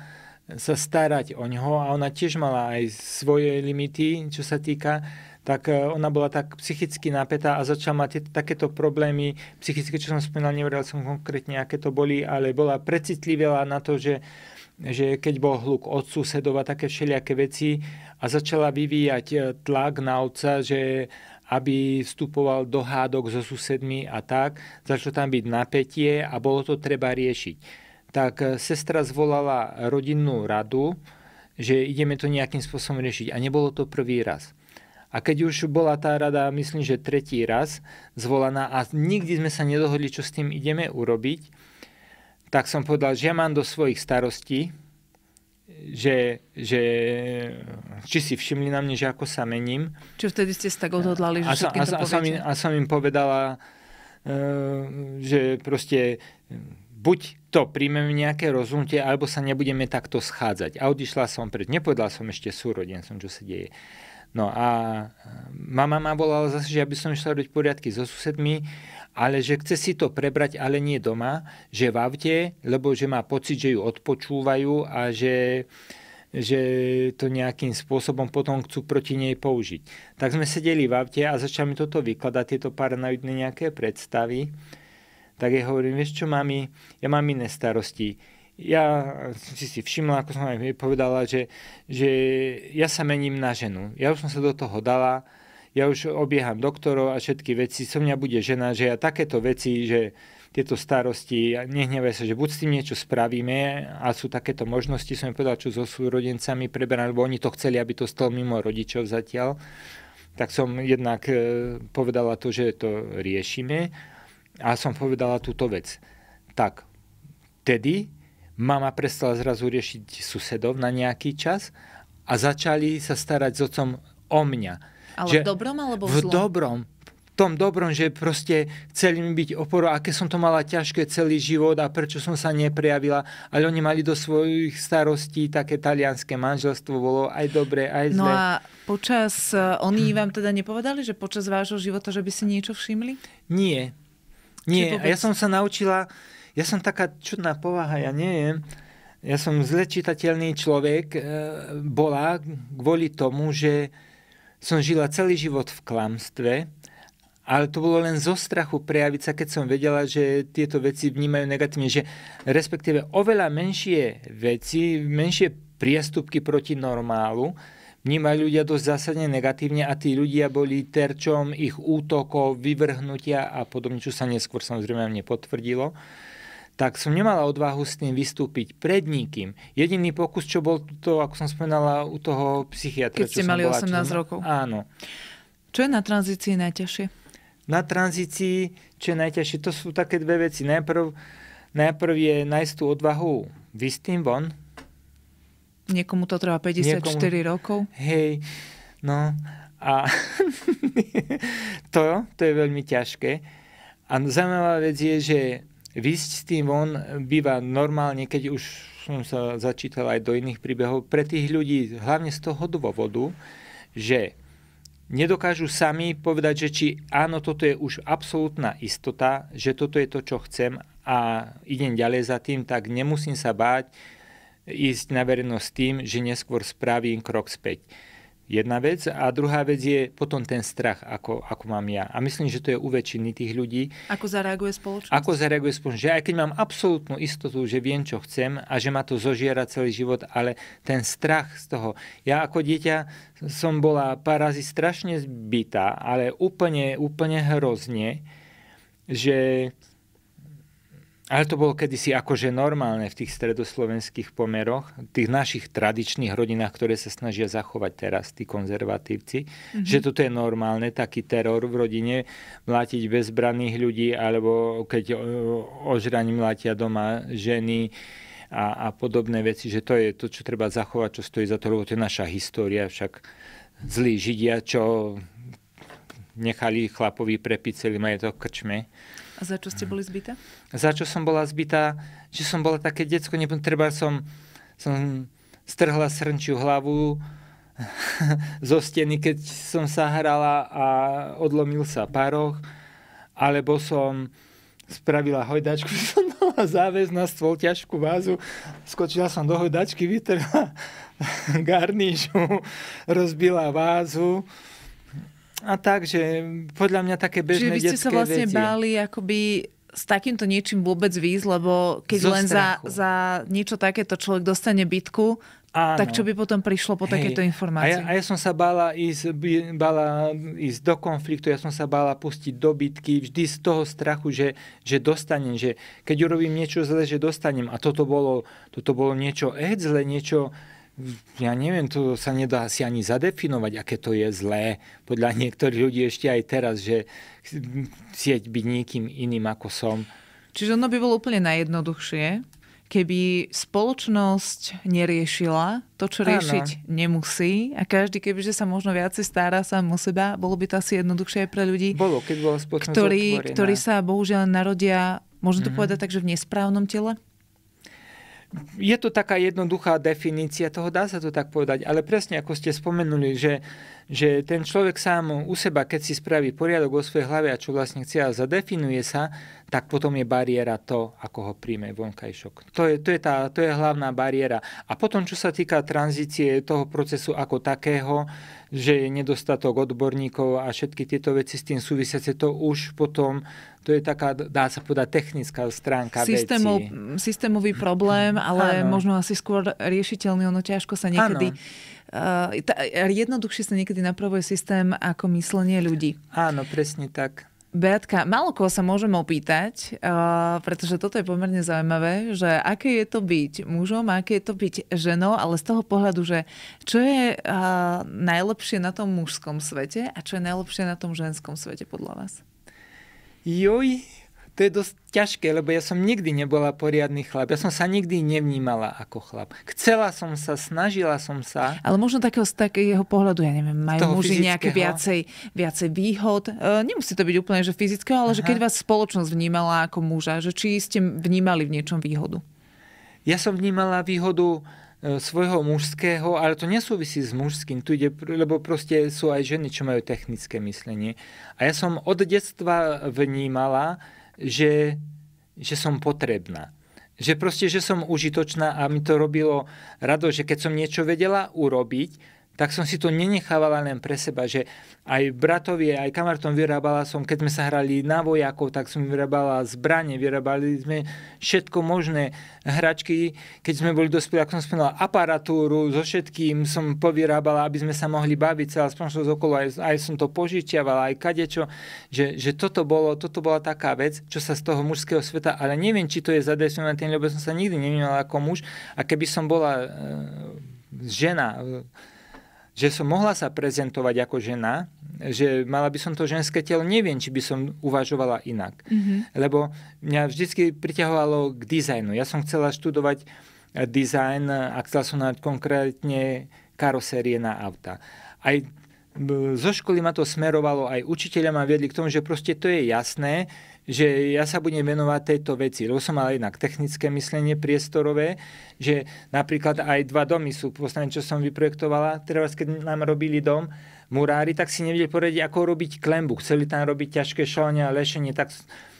sa starať o ňoho a ona tiež mala aj svoje limity, čo sa týka, tak e, ona bola tak psychicky napätá a začala mať takéto problémy psychické, čo som spomínal, nevedel som konkrétne, aké to boli, ale bola precitlivá na to, že, že keď bol hluk od susedov a také všelijaké veci a začala vyvíjať e, tlak na otca, že aby vstupoval do hádok so susedmi a tak. Začalo tam byť napätie a bolo to treba riešiť. Tak eh, sestra zvolala rodinnú radu, že ideme to nejakým spôsobom riešiť. A nebolo to prvý raz. A keď už bola tá rada, myslím, že tretí raz zvolaná a nikdy sme sa nedohodli, čo s tým ideme urobiť, tak som povedal, že ja mám do svojich starostí, že, že či si všimli na mne, že ako sa mením. Čo vtedy ste sa tak odhodlali, že a, sa, a, to a, som im, a som im povedala, e, že proste buď to príjmeme nejaké rozhodnutie, alebo sa nebudeme takto schádzať. A odišla som pred, Nepovedala som ešte súrodencom, čo sa deje. No a mama ma volala zase, že aby som išla robiť poriadky so susedmi, ale že chce si to prebrať, ale nie doma, že v avte, lebo že má pocit, že ju odpočúvajú a že, že to nejakým spôsobom potom chcú proti nej použiť. Tak sme sedeli v avte a začal mi toto vykladať, tieto paranoidné nejaké predstavy. Tak ja hovorím, vieš čo, mami, ja mám iné starosti ja som si všimla, ako som aj povedala, že, že ja sa mením na ženu. Ja už som sa do toho dala, ja už obieham doktorov a všetky veci, so mňa bude žena, že ja takéto veci, že tieto starosti, nehnevaj sa, že buď s tým niečo spravíme a sú takéto možnosti, som im povedal, čo so súrodencami preberám, lebo oni to chceli, aby to stalo mimo rodičov zatiaľ, tak som jednak e, povedala to, že to riešime a som povedala túto vec. Tak, tedy mama prestala zrazu riešiť susedov na nejaký čas a začali sa starať s otcom o mňa. Ale že v dobrom alebo v zlom? V dobrom. V tom dobrom, že proste chceli mi byť oporou, aké som to mala ťažké celý život a prečo som sa neprejavila. Ale oni mali do svojich starostí také talianské manželstvo, bolo aj dobré, aj no zlé. No a počas, e, oni vám teda nepovedali, že počas vášho života, že by si niečo všimli? Nie. Nie. A ja som sa naučila ja som taká čudná povaha, ja je. Ja som zle čitateľný človek, e, bola kvôli tomu, že som žila celý život v klamstve, ale to bolo len zo strachu prejaviť sa, keď som vedela, že tieto veci vnímajú negatívne, že respektíve oveľa menšie veci, menšie priestupky proti normálu vnímajú ľudia dosť zásadne negatívne a tí ľudia boli terčom ich útokov, vyvrhnutia a podobne, čo sa neskôr samozrejme nepotvrdilo. potvrdilo tak som nemala odvahu s tým vystúpiť pred nikým. Jediný pokus, čo bol to, ako som spomenala, u toho psychiatra. Keď ste mali bola, 18 som... rokov. Áno. Čo je na tranzícii najťažšie? Na tranzícii, čo je najťažšie, to sú také dve veci. Najprv, najprv je nájsť tú odvahu vysť tým von. Niekomu to trvá 54 Niekomu... rokov. Hej, no a to, to je veľmi ťažké. A zaujímavá vec je, že vysť s tým von býva normálne, keď už som sa začítal aj do iných príbehov, pre tých ľudí hlavne z toho dôvodu, že nedokážu sami povedať, že či áno, toto je už absolútna istota, že toto je to, čo chcem a idem ďalej za tým, tak nemusím sa báť ísť na verejnosť tým, že neskôr spravím krok späť jedna vec a druhá vec je potom ten strach, ako, ako mám ja. A myslím, že to je u väčšiny tých ľudí. Ako zareaguje spoločnosť? Ako zareaguje spoločnosť. Že aj keď mám absolútnu istotu, že viem, čo chcem a že ma to zožiera celý život, ale ten strach z toho. Ja ako dieťa som bola pár razy strašne zbytá, ale úplne, úplne hrozne, že ale to bolo kedysi akože normálne v tých stredoslovenských pomeroch, tých našich tradičných rodinách, ktoré sa snažia zachovať teraz, tí konzervatívci, mm-hmm. že toto je normálne, taký teror v rodine, mlátiť bezbranných ľudí, alebo keď e, ožraň mlátia doma ženy a, a podobné veci, že to je to, čo treba zachovať, čo stojí za to, lebo to je naša história, však zlí židia, čo nechali chlapovi prepiť celý majetok krčme. A za čo ste boli zbytá? Za čo som bola zbytá? Že som bola také decko, nebo treba som, som strhla srnčiu hlavu zo steny, keď som sa hrala a odlomil sa paroch. Alebo som spravila hojdačku, som dala záväz na stôl, ťažkú vázu, skočila som do hojdačky, vytrhla garnížu, rozbila vázu a tak, že podľa mňa také bežné detské veci. Čiže by ste sa vlastne veci. báli akoby s takýmto niečím vôbec výjsť, lebo keď Zo len za, za niečo takéto človek dostane bitku, Áno. Tak čo by potom prišlo po Hej. takéto informácii? A ja, a ja som sa bála ísť, bála ísť do konfliktu, ja som sa bála pustiť do bitky, vždy z toho strachu, že, že dostanem, že keď urobím niečo zle, že dostanem. A toto bolo, toto bolo niečo edzle, niečo, ja neviem, to sa nedá si ani zadefinovať, aké to je zlé. Podľa niektorých ľudí ešte aj teraz, že chcieť byť niekým iným ako som. Čiže ono by bolo úplne najjednoduchšie, keby spoločnosť neriešila to, čo riešiť ano. nemusí a každý, kebyže sa možno viacej stará sám o seba, bolo by to asi jednoduchšie aj pre ľudí, bolo, keď bola ktorí, ktorí sa bohužiaľ narodia, možno to mm-hmm. povedať tak, že v nesprávnom tele, je to taká jednoduchá definícia toho, dá sa to tak povedať, ale presne ako ste spomenuli, že že ten človek sám u seba, keď si spraví poriadok o svojej hlave a čo vlastne chce a zadefinuje sa, tak potom je bariéra to, ako ho príjme vonkajšok. To je, to je, tá, to je hlavná bariéra. A potom, čo sa týka tranzície toho procesu ako takého, že je nedostatok odborníkov a všetky tieto veci s tým súvisiace, to už potom to je taká, dá sa povedať, technická stránka Systému, veci. Systémový problém, ale ano. možno asi skôr riešiteľný, ono ťažko sa niekedy ano jednoduchšie sa niekedy napravuje systém ako myslenie ľudí. Áno, presne tak. Beatka, malo koho sa môžem opýtať, uh, pretože toto je pomerne zaujímavé, že aké je to byť mužom, aké je to byť ženou, ale z toho pohľadu, že čo je uh, najlepšie na tom mužskom svete a čo je najlepšie na tom ženskom svete podľa vás? Joj, to je dosť ťažké, lebo ja som nikdy nebola poriadny chlap. Ja som sa nikdy nevnímala ako chlap. Chcela som sa, snažila som sa. Ale možno takého z takého pohľadu, ja neviem, majú muži fyzického. nejaké viacej, viacej výhod. E, nemusí to byť úplne, že fyzického, ale Aha. že keď vás spoločnosť vnímala ako muža, že či ste vnímali v niečom výhodu? Ja som vnímala výhodu e, svojho mužského, ale to nesúvisí s mužským, tu ide, lebo proste sú aj ženy, čo majú technické myslenie. A ja som od detstva vnímala, že, že som potrebná. Že proste, že som užitočná a mi to robilo rado, že keď som niečo vedela urobiť, tak som si to nenechávala len pre seba, že aj bratovi, aj kamartom vyrábala som, keď sme sa hrali na vojakov, tak som vyrábala zbranie, vyrábali sme všetko možné hračky, keď sme boli dospelí, ako som spomínala, aparatúru, so všetkým som povyrábala, aby sme sa mohli baviť celá spoločnosť okolo, aj, aj som to požičiavala, aj kadečo, že, že toto, bolo, toto bola taká vec, čo sa z toho mužského sveta, ale neviem, či to je zadefinované tým, lebo som sa nikdy nevnímala ako muž a keby som bola e, žena, e, že som mohla sa prezentovať ako žena, že mala by som to ženské telo, neviem, či by som uvažovala inak. Mm-hmm. Lebo mňa vždy priťahovalo k dizajnu. Ja som chcela študovať eh, dizajn a chcela som nájsť konkrétne karosérie na auta. Aj zo školy ma to smerovalo, aj učiteľia ma viedli k tomu, že proste to je jasné, že ja sa budem venovať tejto veci, lebo som mal jednak technické myslenie priestorové, že napríklad aj dva domy sú posledné, čo som vyprojektovala, teraz keď nám robili dom, murári, tak si nevedeli poradiť, ako robiť klembu. Chceli tam robiť ťažké a lešenie, tak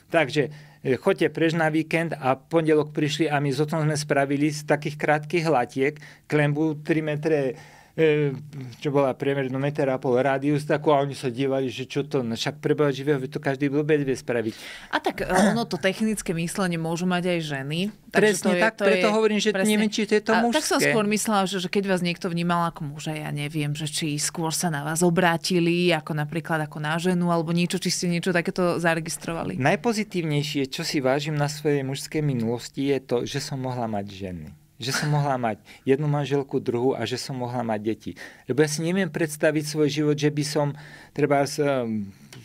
Takže e, chodte prež na víkend a pondelok prišli a my s so tom sme spravili z takých krátkých hlatiek, klembu 3 metre E, čo bola priemerno meter a pol rádius takú a oni sa dívali, že čo to, no však preboha živého, to každý blbec vie spraviť. A tak e, ono to technické myslenie môžu mať aj ženy. Presne to tak, je, to preto je, hovorím, že presne. neviem, či to je to a mužské. Tak som skôr myslela, že, že keď vás niekto vnímal ako muža, ja neviem, že či skôr sa na vás obrátili, ako napríklad ako na ženu, alebo niečo, či ste niečo takéto zaregistrovali. Najpozitívnejšie, čo si vážim na svojej mužskej minulosti, je to, že som mohla mať ženy že som mohla mať jednu manželku, druhú a že som mohla mať deti. Lebo ja si neviem predstaviť svoj život, že by som treba z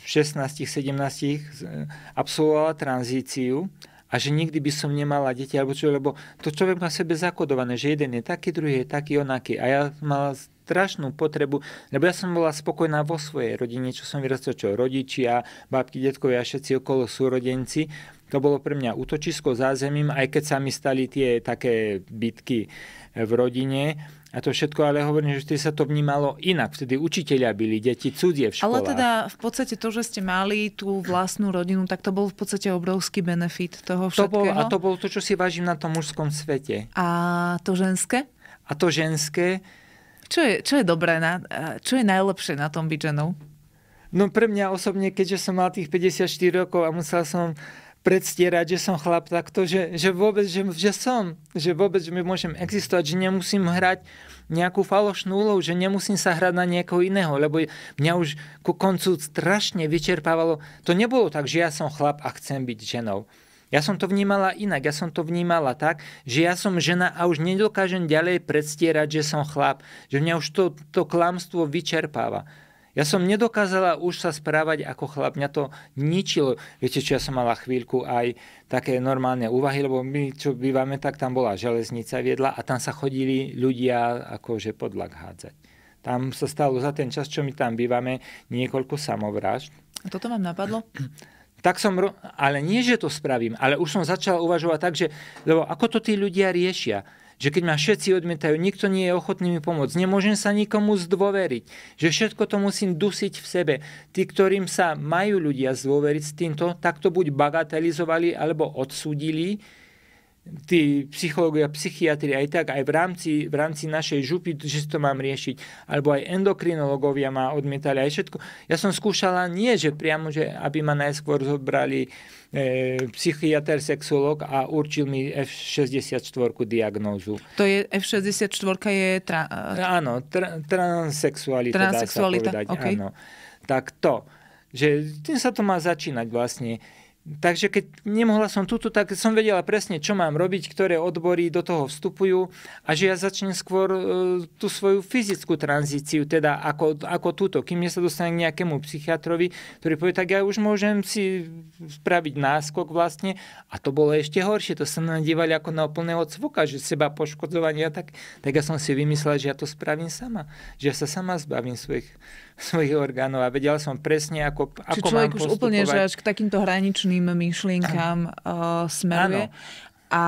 16-17 absolvovala tranzíciu a že nikdy by som nemala deti, alebo čo, lebo to človek má sebe zakodované, že jeden je taký, druhý je taký, onaký. A ja mala strašnú potrebu, lebo ja som bola spokojná vo svojej rodine, čo som vyrastal, čo rodičia, babky, detkovia a všetci okolo súrodenci. To bolo pre mňa útočisko zázemím, aj keď sa mi stali tie také bitky v rodine. A to všetko, ale hovorím, že sa to vnímalo inak. Vtedy učiteľia byli, deti cudzie v školách. Ale teda v podstate to, že ste mali tú vlastnú rodinu, tak to bol v podstate obrovský benefit toho všetkého. To bol, a to bolo to, čo si vážim na tom mužskom svete. A to ženské? A to ženské, čo je, čo je dobré, na, čo je najlepšie na tom byť ženou? No pre mňa osobne, keďže som mal tých 54 rokov a musel som predstierať, že som chlap, tak to, že, že vôbec, že, že som, že vôbec že môžem existovať, že nemusím hrať nejakú falošnú úlohu, že nemusím sa hrať na niekoho iného, lebo mňa už ku koncu strašne vyčerpávalo. To nebolo tak, že ja som chlap a chcem byť ženou ja som to vnímala inak, ja som to vnímala tak, že ja som žena a už nedokážem ďalej predstierať, že som chlap, že mňa už to, to klamstvo vyčerpáva. Ja som nedokázala už sa správať ako chlap, mňa to ničilo. Viete, čo ja som mala chvíľku aj také normálne úvahy, lebo my, čo bývame, tak tam bola železnica viedla a tam sa chodili ľudia akože podlak hádzať. Tam sa stalo za ten čas, čo my tam bývame, niekoľko samovrážd. A toto vám napadlo? tak som, ale nie, že to spravím, ale už som začal uvažovať tak, že, lebo ako to tí ľudia riešia, že keď ma všetci odmietajú, nikto nie je ochotný mi pomôcť, nemôžem sa nikomu zdôveriť, že všetko to musím dusiť v sebe. Tí, ktorým sa majú ľudia zdôveriť s týmto, tak to buď bagatelizovali alebo odsudili, tí psychológovia, psychiatri aj tak, aj v rámci, v rámci našej župy, že si to mám riešiť. Alebo aj endokrinológovia ma odmietali, aj všetko. Ja som skúšala nie, že priamo, že aby ma najskôr zobrali e, psychiatr, sexológ a určil mi F64 diagnózu. To je F64 je... Tra... E, e, áno, tra, transsexualita, transsexualita, dá sa povedať. Okay. Áno. Tak to že tým sa to má začínať vlastne. Takže keď nemohla som túto, tak som vedela presne, čo mám robiť, ktoré odbory do toho vstupujú a že ja začnem skôr e, tú svoju fyzickú tranzíciu, teda ako, ako túto. Kým sa dostanem k nejakému psychiatrovi, ktorý povie, tak ja už môžem si spraviť náskok vlastne. A to bolo ešte horšie, to sa na ako na úplného cvuka, že seba poškodzovania, tak, tak ja som si vymyslela, že ja to spravím sama, že ja sa sama zbavím svojich svojich orgánov a vedel som presne, ako, Čiže ako človek už úplne, že až k takýmto hraničným myšlienkám uh, smeruje. Áno. A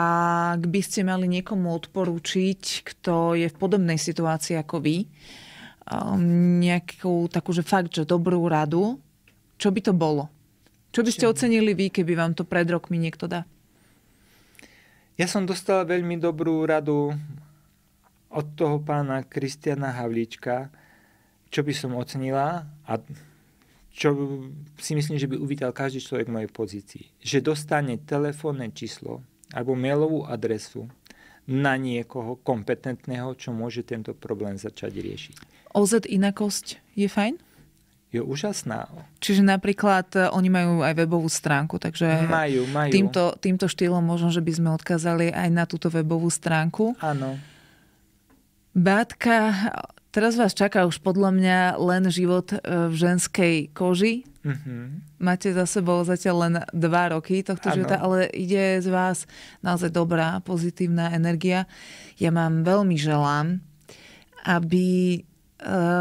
ak by ste mali niekomu odporúčiť, kto je v podobnej situácii ako vy, ehm, nejakú takú, že fakt, že dobrú radu, čo by to bolo? Čo by ste ocenili vy, keby vám to pred rokmi niekto dá? Ja som dostal veľmi dobrú radu od toho pána Kristiana Havlíčka, čo by som ocenila a čo si myslím, že by uvítal každý človek v mojej pozícii, že dostane telefónne číslo alebo mailovú adresu na niekoho kompetentného, čo môže tento problém začať riešiť. OZ inakosť je fajn? Je úžasná. Čiže napríklad e, oni majú aj webovú stránku, takže majú, majú. Týmto, týmto štýlom možno, že by sme odkázali aj na túto webovú stránku. Áno. Bátka, Teraz vás čaká už podľa mňa len život e, v ženskej koži. Mm-hmm. Máte za sebou zatiaľ len dva roky tohto ano. života, ale ide z vás naozaj dobrá, pozitívna energia. Ja vám veľmi želám, aby e,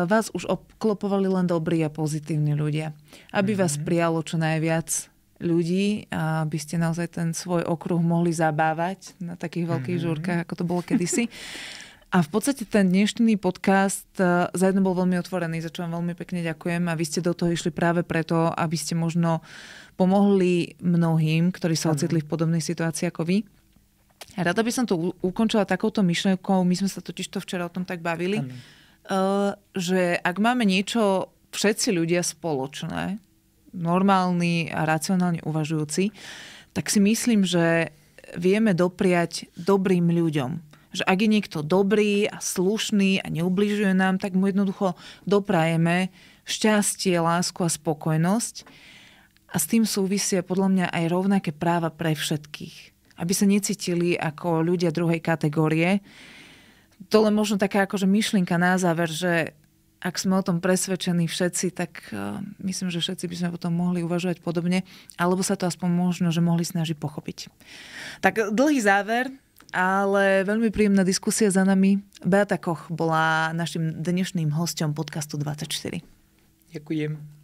vás už obklopovali len dobrí a pozitívni ľudia. Aby mm-hmm. vás mhm. prijalo čo najviac ľudí, aby ste naozaj ten svoj okruh mohli zabávať na takých veľkých mm-hmm. žúrkach, ako to bolo kedysi. A v podstate ten dnešný podcast e, za jedno bol veľmi otvorený, za čo vám veľmi pekne ďakujem a vy ste do toho išli práve preto, aby ste možno pomohli mnohým, ktorí sa ocitli v podobnej situácii ako vy. Rada by som to ukončila takouto myšlenkou, my sme sa totiž to včera o tom tak bavili, ano. E, že ak máme niečo všetci ľudia spoločné, normálni a racionálne uvažujúci, tak si myslím, že vieme dopriať dobrým ľuďom že ak je niekto dobrý a slušný a neubližuje nám, tak mu jednoducho doprajeme šťastie, lásku a spokojnosť. A s tým súvisia podľa mňa aj rovnaké práva pre všetkých. Aby sa necítili ako ľudia druhej kategórie. To len možno taká akože myšlienka na záver, že ak sme o tom presvedčení všetci, tak e, myslím, že všetci by sme potom mohli uvažovať podobne, alebo sa to aspoň možno, že mohli snažiť pochopiť. Tak dlhý záver, ale veľmi príjemná diskusia za nami. Beata Koch bola našim dnešným hostom podcastu 24. Ďakujem.